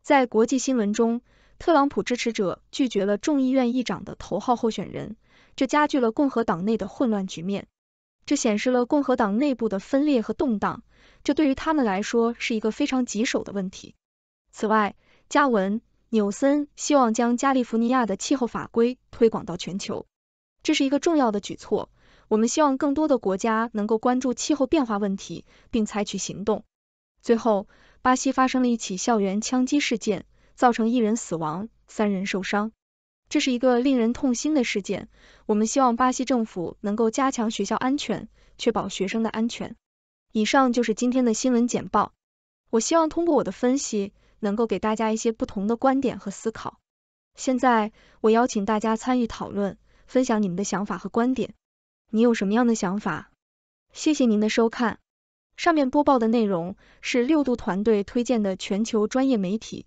在国际新闻中，特朗普支持者拒绝了众议院议长的头号候选人，这加剧了共和党内的混乱局面。这显示了共和党内部的分裂和动荡，这对于他们来说是一个非常棘手的问题。此外，加文·纽森希望将加利福尼亚的气候法规推广到全球，这是一个重要的举措。我们希望更多的国家能够关注气候变化问题，并采取行动。最后，巴西发生了一起校园枪击事件，造成一人死亡，三人受伤。这是一个令人痛心的事件。我们希望巴西政府能够加强学校安全，确保学生的安全。以上就是今天的新闻简报。我希望通过我的分析，能够给大家一些不同的观点和思考。现在，我邀请大家参与讨论，分享你们的想法和观点。你有什么样的想法？谢谢您的收看。上面播报的内容是六度团队推荐的全球专业媒体。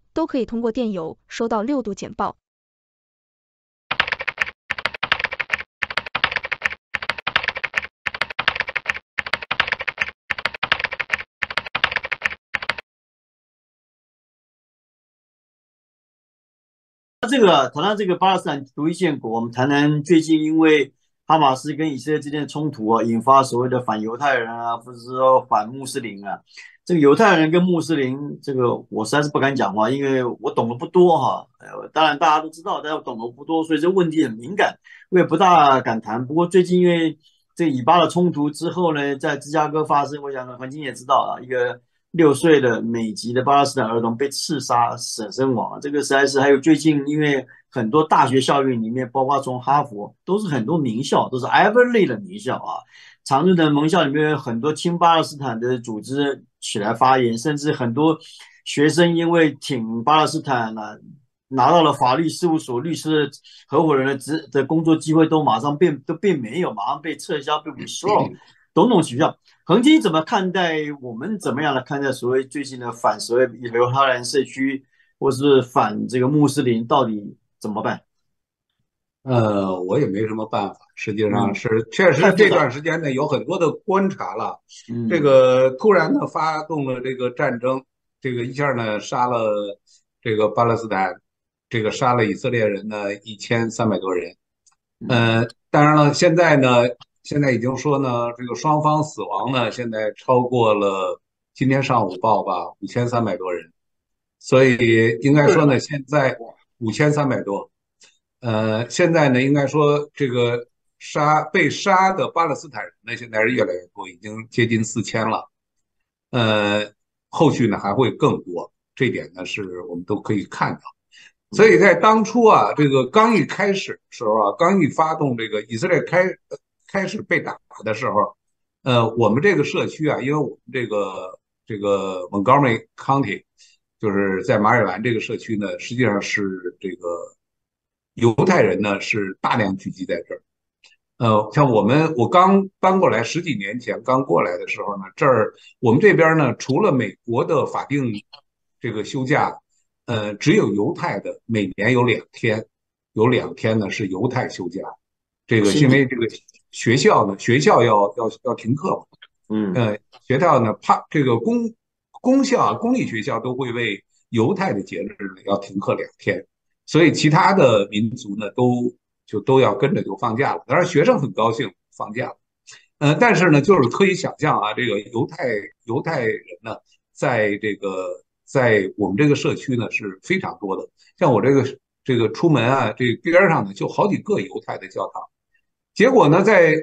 都可以通过电邮收到六度简报。这个谈到这个巴勒斯坦独立建国，我们谈谈最近因为。哈马斯跟以色列之间的冲突啊，引发所谓的反犹太人啊，或者是说反穆斯林啊。这个犹太人跟穆斯林，这个我实在是不敢讲话，因为我懂得不多哈。当然大家都知道，但我懂得不多，所以这问题很敏感，我也不大敢谈。不过最近因为这以巴的冲突之后呢，在芝加哥发生，我想环境也知道啊，一个。六岁的美籍的巴勒斯坦儿童被刺杀死身亡，这个实在是还有最近，因为很多大学校园里面，包括从哈佛都是很多名校，都是 e v y 类的名校啊，常驻的盟校里面很多亲巴勒斯坦的组织起来发言，甚至很多学生因为挺巴勒斯坦了，拿到了法律事务所律师合伙人的职的工作机会，都马上变都变没有马上被撤销被没收。种种取向，恒基怎么看待？我们怎么样来看待所谓最近的反所谓犹太人社区，或是反这个穆斯林，到底怎么办？呃，我也没什么办法。实际上是，确实这段时间呢，有很多的观察了。这个突然呢，发动了这个战争，这个一下呢，杀了这个巴勒斯坦，这个杀了以色列人呢，一千三百多人。呃，当然了，现在呢。现在已经说呢，这个双方死亡呢，现在超过了今天上午报吧五千三百多人，所以应该说呢，现在五千三百多，呃，现在呢应该说这个杀被杀的巴勒斯坦人呢，现在是越来越多，已经接近四千了，呃，后续呢还会更多，这点呢是我们都可以看到，所以在当初啊，这个刚一开始时候啊，刚一发动这个以色列开。开始被打的时候，呃，我们这个社区啊，因为我们这个这个 Montgomery County，就是在马里兰这个社区呢，实际上是这个犹太人呢是大量聚集在这儿。呃，像我们我刚搬过来十几年前刚过来的时候呢，这儿我们这边呢，除了美国的法定这个休假，呃，只有犹太的每年有两天，有两天呢是犹太休假，这个因为这个。学校呢？学校要要要停课，嗯，呃，学校呢怕这个公，公校啊，公立学校都会为犹太的节日呢要停课两天，所以其他的民族呢都就都要跟着就放假了。当然学生很高兴放假，呃，但是呢，就是可以想象啊，这个犹太犹太人呢，在这个在我们这个社区呢是非常多的。像我这个这个出门啊，这边上呢就好几个犹太的教堂。结果呢，在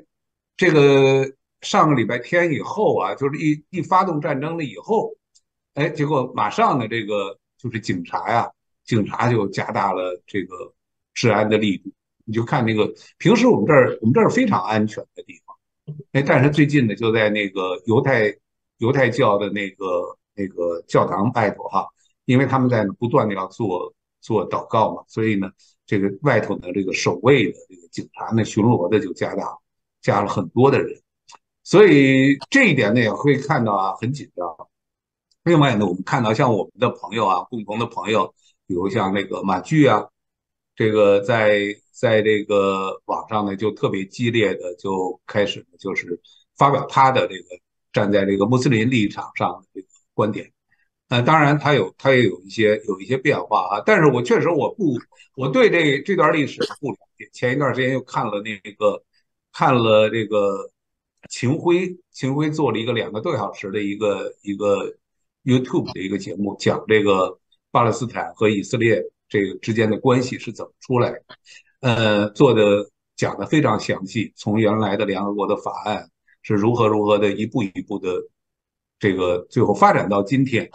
这个上个礼拜天以后啊，就是一一发动战争了以后，哎，结果马上呢，这个就是警察呀，警察就加大了这个治安的力度。你就看那个平时我们这儿，我们这儿非常安全的地方，哎，但是最近呢，就在那个犹太犹太教的那个那个教堂外头哈，因为他们在不断的要做做祷告嘛，所以呢。这个外头的这个守卫的这个警察呢，巡逻的就加大，加了很多的人，所以这一点呢也会看到啊，很紧张。另外呢，我们看到像我们的朋友啊，共同的朋友，比如像那个马骏啊，这个在在这个网上呢就特别激烈的就开始就是发表他的这个站在这个穆斯林立场上的观点。呃，当然，它有，它也有一些有一些变化啊。但是我确实，我不，我对这这段历史不了解。前一段时间又看了那个，看了这个秦辉，秦辉做了一个两个多小时的一个一个 YouTube 的一个节目，讲这个巴勒斯坦和以色列这个之间的关系是怎么出来的。呃，做的讲的非常详细，从原来的联合国的法案是如何如何的一步一步的，这个最后发展到今天。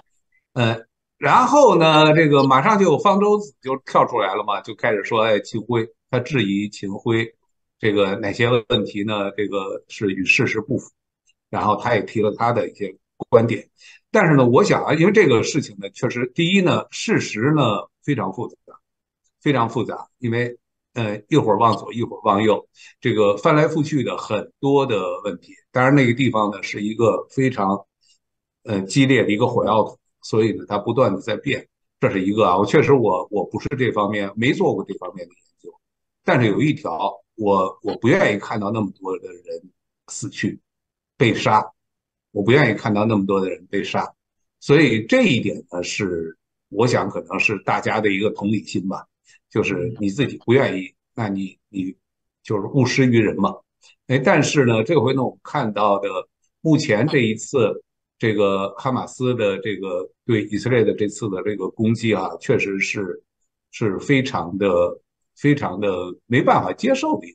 呃，然后呢，这个马上就方舟子就跳出来了嘛，就开始说，哎，秦晖，他质疑秦晖这个哪些问题呢？这个是与事实不符。然后他也提了他的一些观点，但是呢，我想啊，因为这个事情呢，确实，第一呢，事实呢非常复杂，非常复杂，因为呃，一会儿往左，一会儿往右，这个翻来覆去的很多的问题。当然，那个地方呢是一个非常呃激烈的一个火药桶。所以呢，它不断的在变，这是一个啊。我确实，我我不是这方面没做过这方面的研究，但是有一条，我我不愿意看到那么多的人死去，被杀，我不愿意看到那么多的人被杀，所以这一点呢，是我想可能是大家的一个同理心吧，就是你自己不愿意，那你你就是勿施于人嘛。哎，但是呢，这回呢，我们看到的目前这一次。这个哈马斯的这个对以色列的这次的这个攻击啊，确实是是非常的、非常的没办法接受的。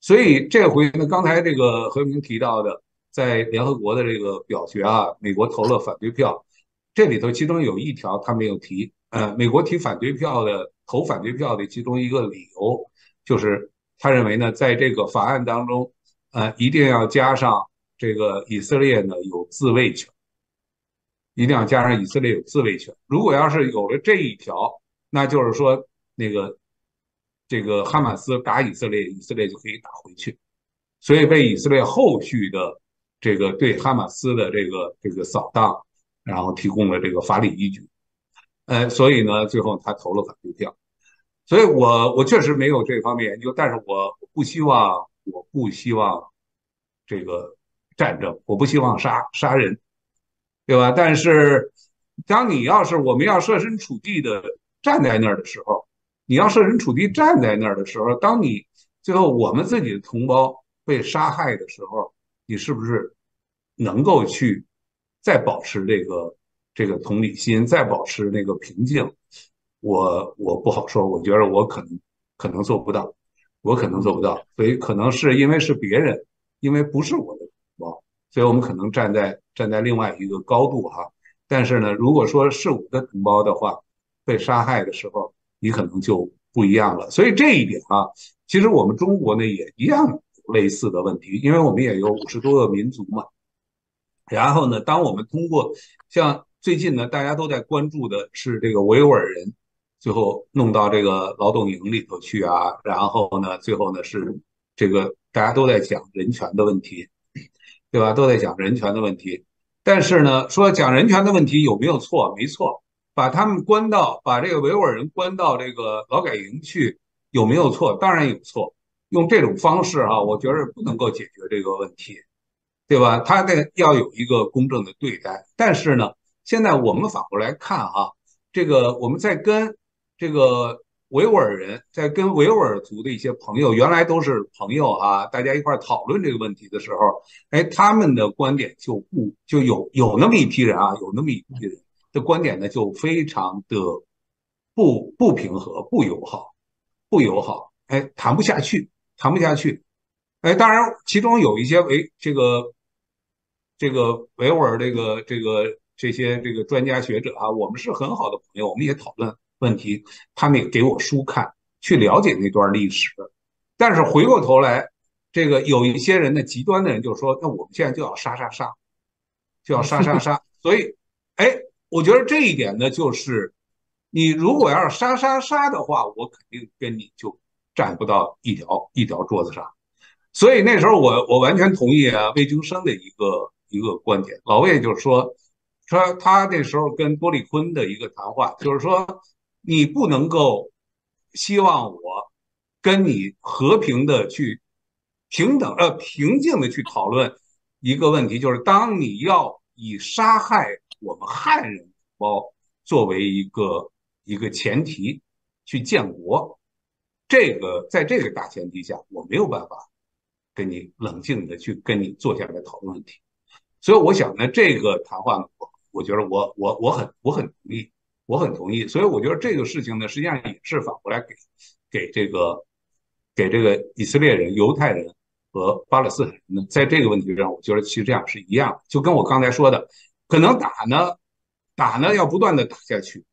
所以这回呢，刚才这个何明提到的，在联合国的这个表决啊，美国投了反对票。这里头其中有一条他没有提，呃，美国提反对票的投反对票的其中一个理由，就是他认为呢，在这个法案当中，呃，一定要加上。这个以色列呢有自卫权，一定要加上以色列有自卫权。如果要是有了这一条，那就是说那个这个哈马斯打以色列，以色列就可以打回去，所以被以色列后续的这个对哈马斯的这个这个扫荡，然后提供了这个法理依据。呃，所以呢，最后他投了反对票。所以，我我确实没有这方面研究，但是我不希望，我不希望这个。战争，我不希望杀杀人，对吧？但是，当你要是我们要设身处地的站在那儿的时候，你要设身处地站在那儿的时候，当你最后我们自己的同胞被杀害的时候，你是不是能够去再保持这个这个同理心，再保持那个平静？我我不好说，我觉得我可能可能做不到，我可能做不到，所以可能是因为是别人，因为不是我。所以我们可能站在站在另外一个高度哈，但是呢，如果说是我的同胞的话，被杀害的时候，你可能就不一样了。所以这一点啊，其实我们中国呢也一样类似的问题，因为我们也有五十多个民族嘛。然后呢，当我们通过像最近呢，大家都在关注的是这个维吾尔人，最后弄到这个劳动营里头去啊，然后呢，最后呢是这个大家都在讲人权的问题。对吧？都在讲人权的问题，但是呢，说讲人权的问题有没有错？没错，把他们关到把这个维吾尔人关到这个劳改营去有没有错？当然有错。用这种方式哈，我觉着不能够解决这个问题，对吧？他得要有一个公正的对待。但是呢，现在我们反过来看哈，这个我们在跟这个。维吾尔人在跟维吾尔族的一些朋友，原来都是朋友啊，大家一块儿讨论这个问题的时候，哎，他们的观点就不就有有那么一批人啊，有那么一批人的观点呢，就非常的不不平和、不友好、不友好，哎，谈不下去，谈不下去，哎，当然其中有一些维这个这个维吾尔这个这个这些这个专家学者啊，我们是很好的朋友，我们也讨论。问题，他们也给我书看，去了解那段历史。但是回过头来，这个有一些人呢，极端的人就说：“那我们现在就要杀杀杀，就要杀杀杀。”所以，哎，我觉得这一点呢，就是你如果要是杀杀杀的话，我肯定跟你就站不到一条一条桌子上。所以那时候我我完全同意啊魏京生的一个一个观点，老魏就是说说他那时候跟郭利坤的一个谈话，就是说。你不能够希望我跟你和平的去平等呃平静的去讨论一个问题，就是当你要以杀害我们汉人同胞作为一个一个前提去建国，这个在这个大前提下，我没有办法跟你冷静的去跟你坐下来讨论问题，所以我想呢，这个谈话我我觉得我我我很我很同意。我很同意，所以我觉得这个事情呢，实际上也是反过来给，给这个，给这个以色列人、犹太人和巴勒斯坦人呢，在这个问题上，我觉得其实这样是一样，就跟我刚才说的，可能打呢，打呢要不断的打下去，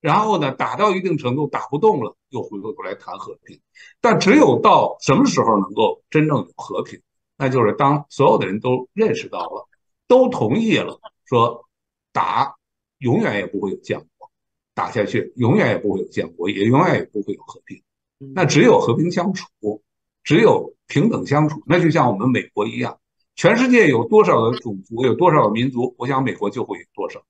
然后呢，打到一定程度打不动了，又回过头来谈和平。但只有到什么时候能够真正有和平，那就是当所有的人都认识到了，都同意了，说打永远也不会有降。打下去，永远也不会有建国，也永远也不会有和平。那只有和平相处，只有平等相处。那就像我们美国一样，全世界有多少个种族，有多少民族，我想美国就会有多少。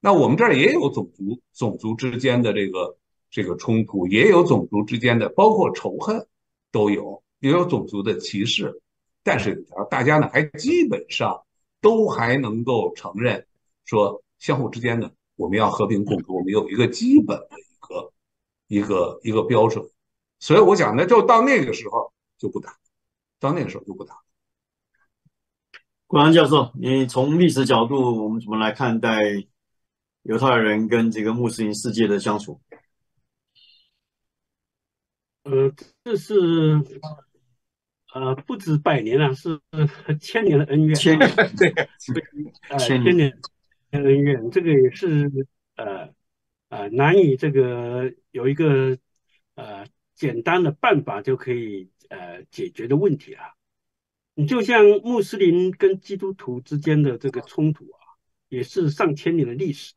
那我们这儿也有种族，种族之间的这个这个冲突，也有种族之间的包括仇恨都有，也有种族的歧视。但是大家呢，还基本上都还能够承认，说相互之间呢。我们要和平共处，我们有一个基本的一个一个一个标准，所以我想，呢，就到那个时候就不打，到那个时候就不打。国安教授，你从历史角度，我们怎么来看待犹太人跟这个穆斯林世界的相处？呃，这是呃不止百年了，是千年的恩怨。千 对，千年。恩怨这个也是呃呃难以这个有一个呃简单的办法就可以呃解决的问题啊。你就像穆斯林跟基督徒之间的这个冲突啊，也是上千年的历史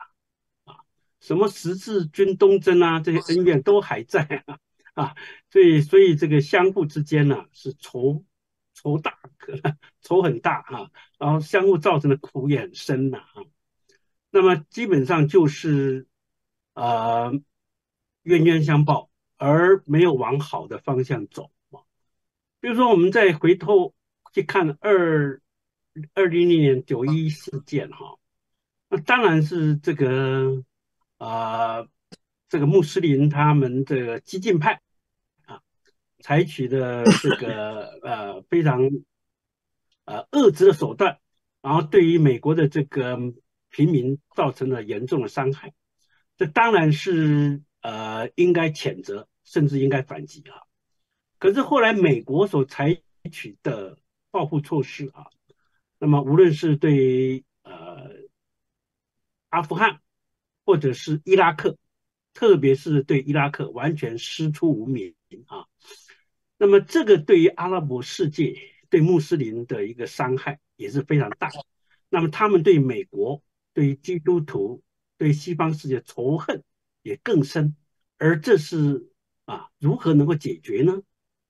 啊，啊，什么十字军东征啊，这些恩怨都还在啊，啊，所以所以这个相互之间呢是仇仇大，仇很大哈，然后相互造成的苦也很深呐啊，那么基本上就是，呃，冤冤相报，而没有往好的方向走嘛。比如说，我们再回头去看二二零零年九一事件哈，那当然是这个啊，这个穆斯林他们这个激进派啊，采取的这个呃非常呃遏制的手段，然后对于美国的这个。平民造成了严重的伤害，这当然是呃应该谴责，甚至应该反击啊。可是后来美国所采取的报复措施啊，那么无论是对呃阿富汗，或者是伊拉克，特别是对伊拉克，完全师出无名啊。那么这个对于阿拉伯世界、对穆斯林的一个伤害也是非常大。那么他们对美国。对于基督徒，对西方世界仇恨也更深，而这是啊，如何能够解决呢？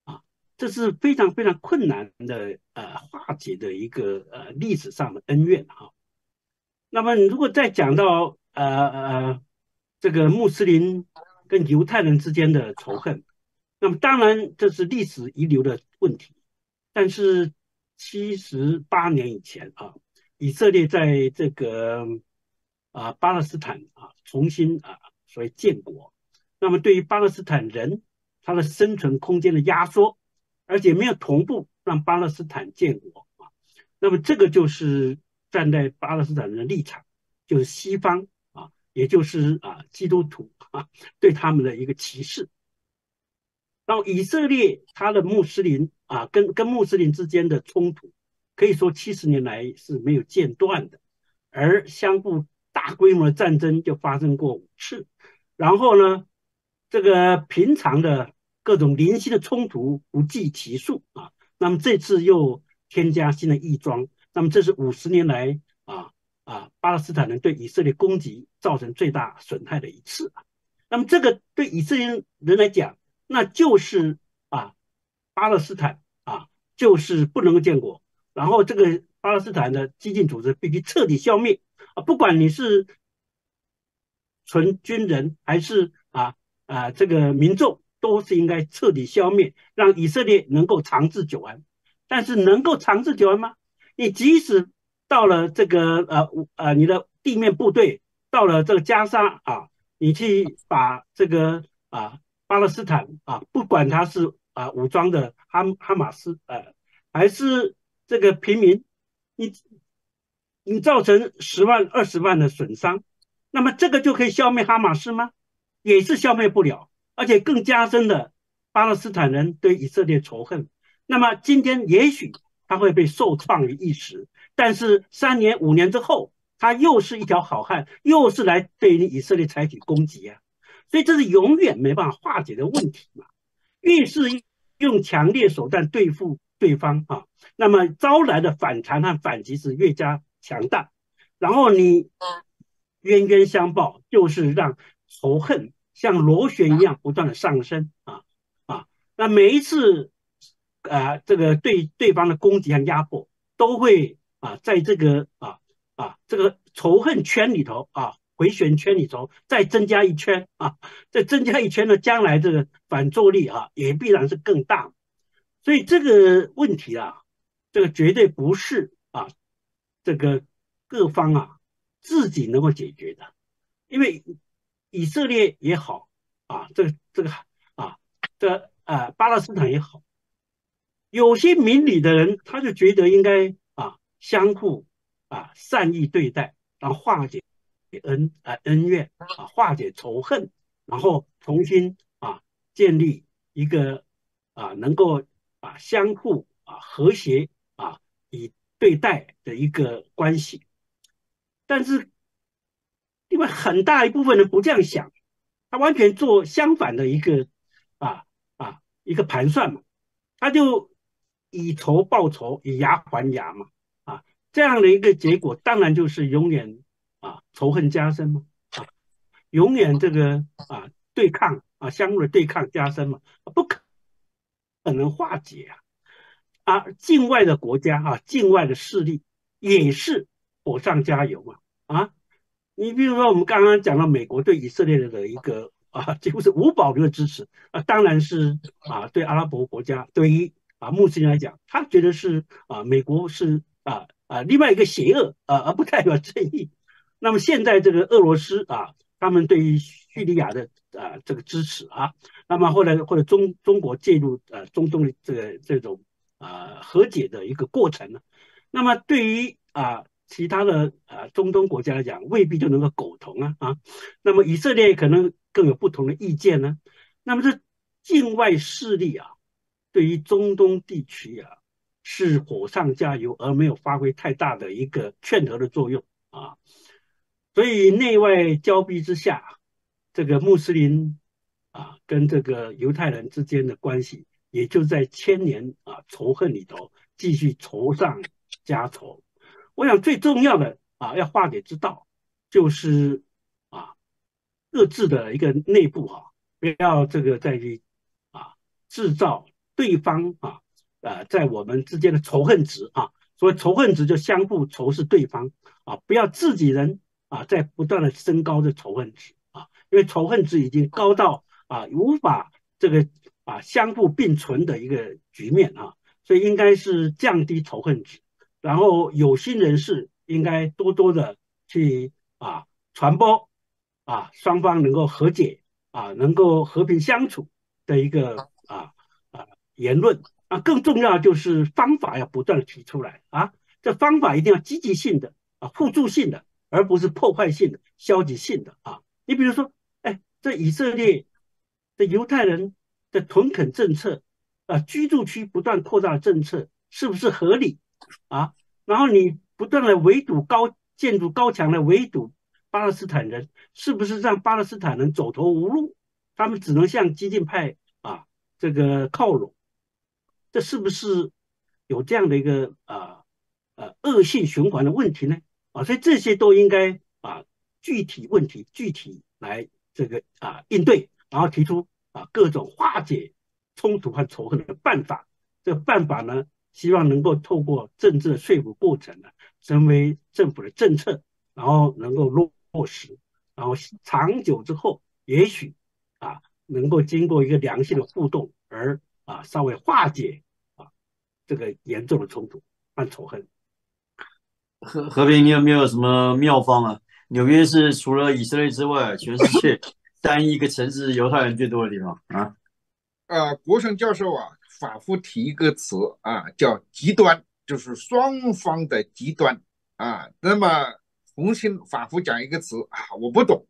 啊，这是非常非常困难的呃，化解的一个呃历史上的恩怨啊。那么，如果再讲到呃呃这个穆斯林跟犹太人之间的仇恨，那么当然这是历史遗留的问题，但是七十八年以前啊。以色列在这个啊巴勒斯坦啊重新啊所谓建国，那么对于巴勒斯坦人，他的生存空间的压缩，而且没有同步让巴勒斯坦建国啊，那么这个就是站在巴勒斯坦人的立场，就是西方啊，也就是啊基督徒啊对他们的一个歧视。然后以色列他的穆斯林啊跟跟穆斯林之间的冲突。可以说，七十年来是没有间断的，而相互大规模的战争就发生过五次，然后呢，这个平常的各种零星的冲突不计其数啊。那么这次又添加新的异装，那么这是五十年来啊啊，巴勒斯坦人对以色列攻击造成最大损害的一次啊。那么这个对以色列人来讲，那就是啊，巴勒斯坦啊，就是不能够建国。然后这个巴勒斯坦的激进组织必须彻底消灭啊！不管你是纯军人还是啊啊这个民众，都是应该彻底消灭，让以色列能够长治久安。但是能够长治久安吗？你即使到了这个呃呃你的地面部队到了这个加沙啊，你去把这个啊巴勒斯坦啊，不管他是啊武装的哈哈马斯呃还是这个平民，你你造成十万二十万的损伤，那么这个就可以消灭哈马斯吗？也是消灭不了，而且更加深的巴勒斯坦人对以色列仇恨。那么今天也许他会被受创于一时，但是三年五年之后，他又是一条好汉，又是来对以色列采取攻击啊！所以这是永远没办法化解的问题嘛。越是用强烈手段对付。对方啊，那么招来的反弹和反击是越加强大，然后你冤冤相报，就是让仇恨像螺旋一样不断的上升啊啊！那每一次啊，这个对对方的攻击和压迫，都会啊，在这个啊啊这个仇恨圈里头啊，回旋圈里头再增加一圈啊，再增加一圈呢，将来这个反作用力啊，也必然是更大。所以这个问题啊，这个绝对不是啊，这个各方啊自己能够解决的，因为以色列也好啊，这个这个啊，这啊巴勒斯坦也好，有些明理的人他就觉得应该啊相互啊善意对待，然后化解恩啊恩怨啊，化解仇恨，然后重新啊建立一个啊能够。啊，相互啊，和谐啊，以对待的一个关系，但是，因为很大一部分人不这样想，他完全做相反的一个啊啊一个盘算嘛，他就以仇报仇，以牙还牙嘛，啊，这样的一个结果，当然就是永远啊仇恨加深嘛，啊，永远这个啊对抗啊相互的对抗加深嘛，不可。很能化解啊！啊，境外的国家啊，境外的势力也是火上加油嘛！啊，你比如说，我们刚刚讲到美国对以色列的一个啊，几乎是无保留的支持啊，当然是啊，对阿拉伯国家，对于啊穆斯林来讲，他觉得是啊，美国是啊啊，另外一个邪恶啊，而不代表正义。那么现在这个俄罗斯啊，他们对于叙利亚的啊这个支持啊。那么后来或者中中国介入呃中东的这个这种啊和解的一个过程呢，那么对于啊其他的啊中东国家来讲未必就能够苟同啊啊，那么以色列可能更有不同的意见呢，那么这境外势力啊对于中东地区啊是火上加油而没有发挥太大的一个劝和的作用啊，所以内外交逼之下，这个穆斯林。跟这个犹太人之间的关系，也就在千年啊仇恨里头继续仇上加仇。我想最重要的啊，要化解之道，就是啊，各自的一个内部啊，不要这个再去啊制造对方啊，呃，在我们之间的仇恨值啊，所谓仇恨值就相互仇视对方啊，不要自己人啊在不断的升高这仇恨值啊，因为仇恨值已经高到。啊，无法这个啊相互并存的一个局面啊，所以应该是降低仇恨值，然后有心人士应该多多的去啊传播啊双方能够和解啊能够和平相处的一个啊啊言论啊，更重要就是方法要不断的提出来啊，这方法一定要积极性的啊互助性的，而不是破坏性的消极性的啊。你比如说，哎，这以色列。这犹太人的屯垦政策，啊，居住区不断扩大政策是不是合理啊？然后你不断的围堵高建筑高墙来围堵巴勒斯坦人，是不是让巴勒斯坦人走投无路？他们只能向激进派啊这个靠拢，这是不是有这样的一个啊呃恶性循环的问题呢？啊，所以这些都应该啊具体问题具体来这个啊应对。然后提出啊各种化解冲突和仇恨的办法，这个办法呢，希望能够透过政治说服过程呢，成为政府的政策，然后能够落实，然后长久之后，也许啊能够经过一个良性的互动而啊稍微化解啊这个严重的冲突和仇恨。和和平，你有没有什么妙方啊？纽约是除了以色列之外，全世界。单一个城市犹太人最多的地方啊，呃，国生教授啊，反复提一个词啊，叫极端，就是双方的极端啊。那么红星反复讲一个词啊，我不懂，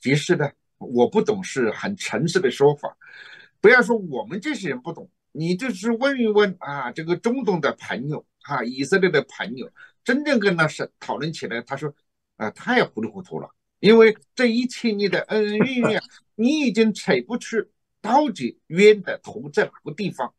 其实呢，我不懂是很诚实的说法。不要说我们这些人不懂，你就是问一问啊，这个中东的朋友啊，以色列的朋友，真正跟他是讨论起来，他说啊，太糊里糊涂了。因为这一千年的恩恩 怨怨，你已经扯不出到底冤的头在哪个地方，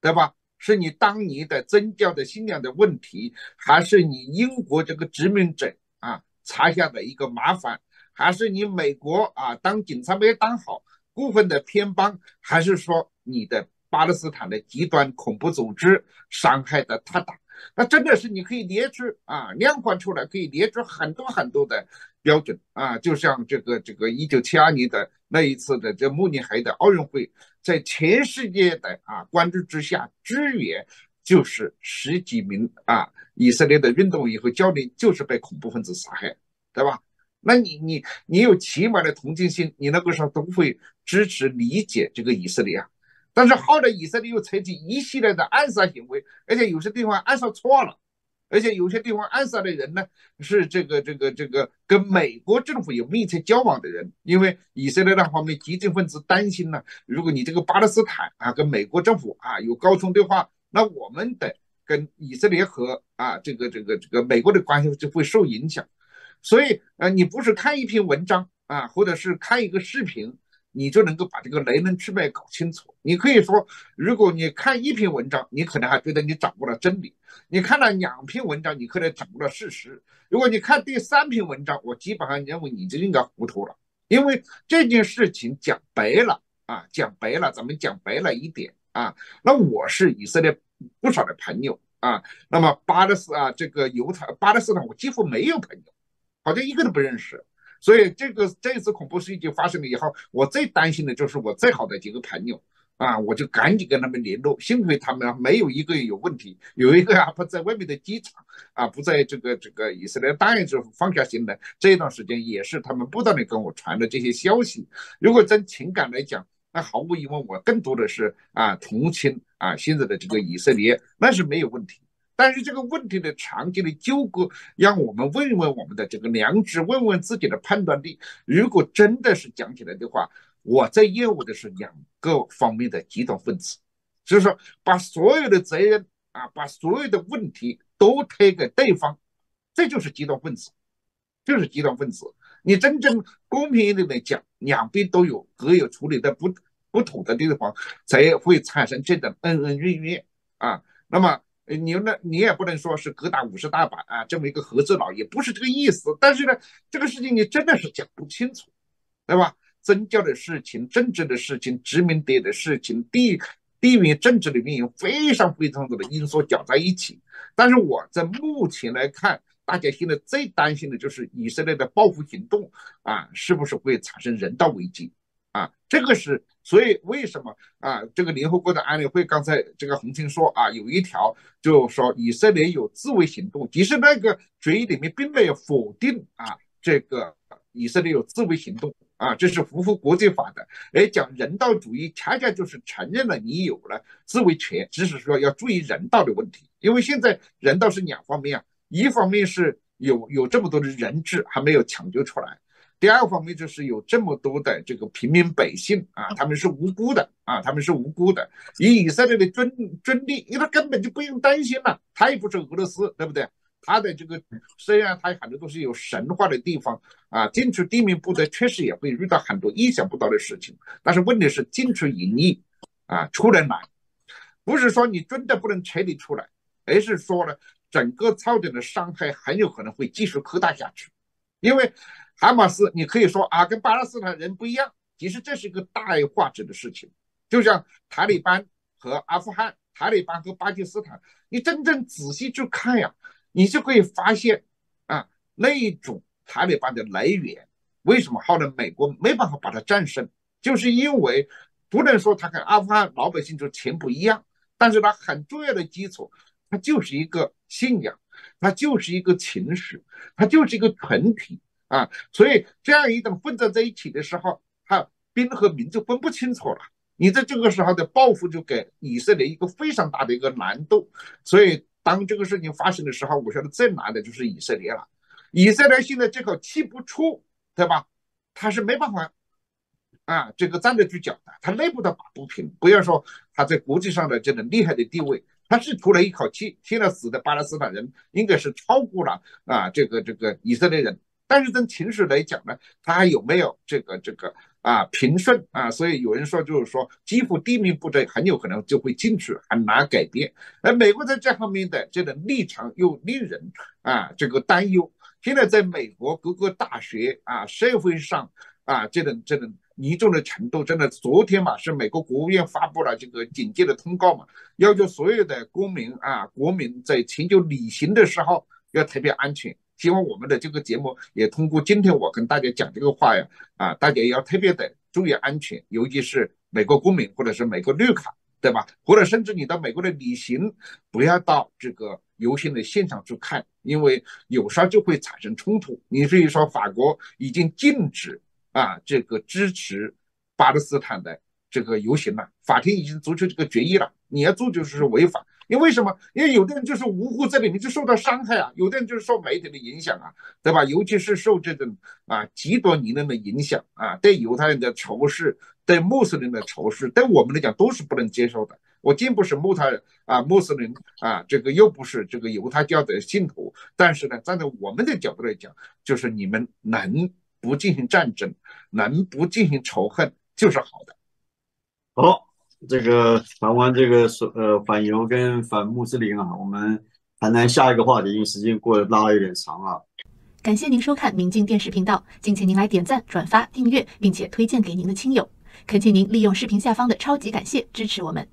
对吧？是你当年的宗教的信仰的问题，还是你英国这个殖民者啊插下的一个麻烦，还是你美国啊当警察没当好，过分的偏帮，还是说你的巴勒斯坦的极端恐怖组织伤害的太大？那真的是，你可以列出啊，量化出来，可以列出很多很多的标准啊。就像这个这个一九七二年的那一次的这慕尼黑的奥运会，在全世界的啊关注之下，支援就是十几名啊以色列的运动员和教练就是被恐怖分子杀害，对吧？那你你你有起码的同情心，你那个时候都会支持理解这个以色列啊。但是后来，以色列又采取一系列的暗杀行为，而且有些地方暗杀错了，而且有些地方暗杀的人呢是这个这个这个跟美国政府有密切交往的人，因为以色列那方面激进分子担心呢，如果你这个巴勒斯坦啊跟美国政府啊有高层对话，那我们的跟以色列和啊这个这个这个美国的关系就会受影响，所以呃，你不是看一篇文章啊，或者是看一个视频。你就能够把这个雷门之脉搞清楚。你可以说，如果你看一篇文章，你可能还觉得你掌握了真理；你看了两篇文章，你可能掌握了事实。如果你看第三篇文章，我基本上认为你就应该糊涂了，因为这件事情讲白了啊，讲白了，咱们讲白了一点啊。那我是以色列不少的朋友啊，那么巴勒斯啊，这个犹太巴勒斯坦，我几乎没有朋友，好像一个都不认识。所以这个这次恐怖事件发生了以后，我最担心的就是我最好的几个朋友，啊，我就赶紧跟他们联络。幸亏他们没有一个有问题，有一个啊不在外面的机场，啊不在这个这个以色列，当然就放下心来。这一段时间也是他们不断的跟我传的这些消息。如果在情感来讲，那毫无疑问，我更多的是啊同情啊现在的这个以色列，那是没有问题。但是这个问题的长期的纠葛，让我们问问我们的这个良知，问问自己的判断力。如果真的是讲起来的话，我在业务的是两个方面的极端分子，就是说把所有的责任啊，把所有的问题都推给对方，这就是极端分子，就是极端分子。你真正公平一点来讲，两边都有各有处理的不不妥的地方，才会产生这种恩恩怨怨啊。那么。你那你也不能说是各打五十大板啊，这么一个合资佬也不是这个意思。但是呢，这个事情你真的是讲不清楚，对吧？宗教的事情、政治的事情、殖民地的事情、地地缘政治的运营，非常非常多的因素搅在一起。但是我在目前来看，大家现在最担心的就是以色列的报复行动啊，是不是会产生人道危机？啊，这个是，所以为什么啊？这个联合国的安理会刚才这个洪卿说啊，有一条就是说以色列有自卫行动。其实那个决议里面并没有否定啊，这个以色列有自卫行动啊，这是符合国际法的。而讲人道主义，恰恰就是承认了你有了自卫权，只是说要注意人道的问题。因为现在人道是两方面啊，一方面是有有这么多的人质还没有抢救出来。第二方面就是有这么多的这个平民百姓啊，他们是无辜的啊，他们是无辜的。以以色列的军军力，因为他根本就不用担心了，他也不是俄罗斯，对不对？他的这个虽然他很多都是有神话的地方啊，进出地面部队确实也会遇到很多意想不到的事情。但是问题是进出营易啊，出来难。不是说你真的不能彻底出来，而是说呢，整个造成的伤害很有可能会继续扩大下去，因为。哈马斯，你可以说啊，跟巴勒斯坦人不一样。其实这是一个大化之的事情，就像塔利班和阿富汗，塔利班和巴基斯坦。你真正仔细去看呀，你就可以发现啊，那一种塔利班的来源，为什么后来美国没办法把它战胜？就是因为不能说他跟阿富汗老百姓就钱不一样，但是他很重要的基础，他就是一个信仰，他就是一个情史，他就是一个群体。啊，所以这样一种混战在一起的时候，哈，兵和民就分不清楚了。你在这个时候的报复，就给以色列一个非常大的一个难度。所以当这个事情发生的时候，我觉得最难的就是以色列了。以色列现在这口气不出，对吧？他是没办法啊，这个站得住脚的。他内部的不平，不要说他在国际上的这种厉害的地位，他是出了一口气，气了死的巴勒斯坦人，应该是超过了啊，这个这个以色列人。但是从情绪来讲呢，它还有没有这个这个啊平顺啊？所以有人说，就是说，基辅低面部队很有可能就会进去，很难改变。而美国在这方面的这种立场又令人啊这个担忧。现在在美国各个大学啊、社会上啊，这种这种严重的程度，真的，昨天嘛是美国国务院发布了这个警戒的通告嘛，要求所有的公民啊、国民在全球旅行的时候要特别安全。希望我们的这个节目也通过今天我跟大家讲这个话呀，啊，大家要特别的注意安全，尤其是美国公民或者是美国绿卡，对吧？或者甚至你到美国的旅行，不要到这个游行的现场去看，因为有时候就会产生冲突。你至于说法国已经禁止啊这个支持巴勒斯坦的这个游行了，法庭已经做出这个决议了，你要做就是违法。因为什么？因为有的人就是无辜在里，面就受到伤害啊！有的人就是受媒体的影响啊，对吧？尤其是受这种啊极端理论的影响啊，对犹太人的仇视，对穆斯林的仇视，对我们来讲都是不能接受的。我既不是穆太啊，穆斯林啊，这个又不是这个犹太教的信徒，但是呢，站在我们的角度来讲，就是你们能不进行战争，能不进行仇恨，就是好的。好。这个谈完这个呃反犹跟反穆斯林啊，我们谈谈下一个话题，因为时间过得拉有点长啊。感谢您收看明镜电视频道，敬请您来点赞、转发、订阅，并且推荐给您的亲友。恳请您利用视频下方的超级感谢支持我们。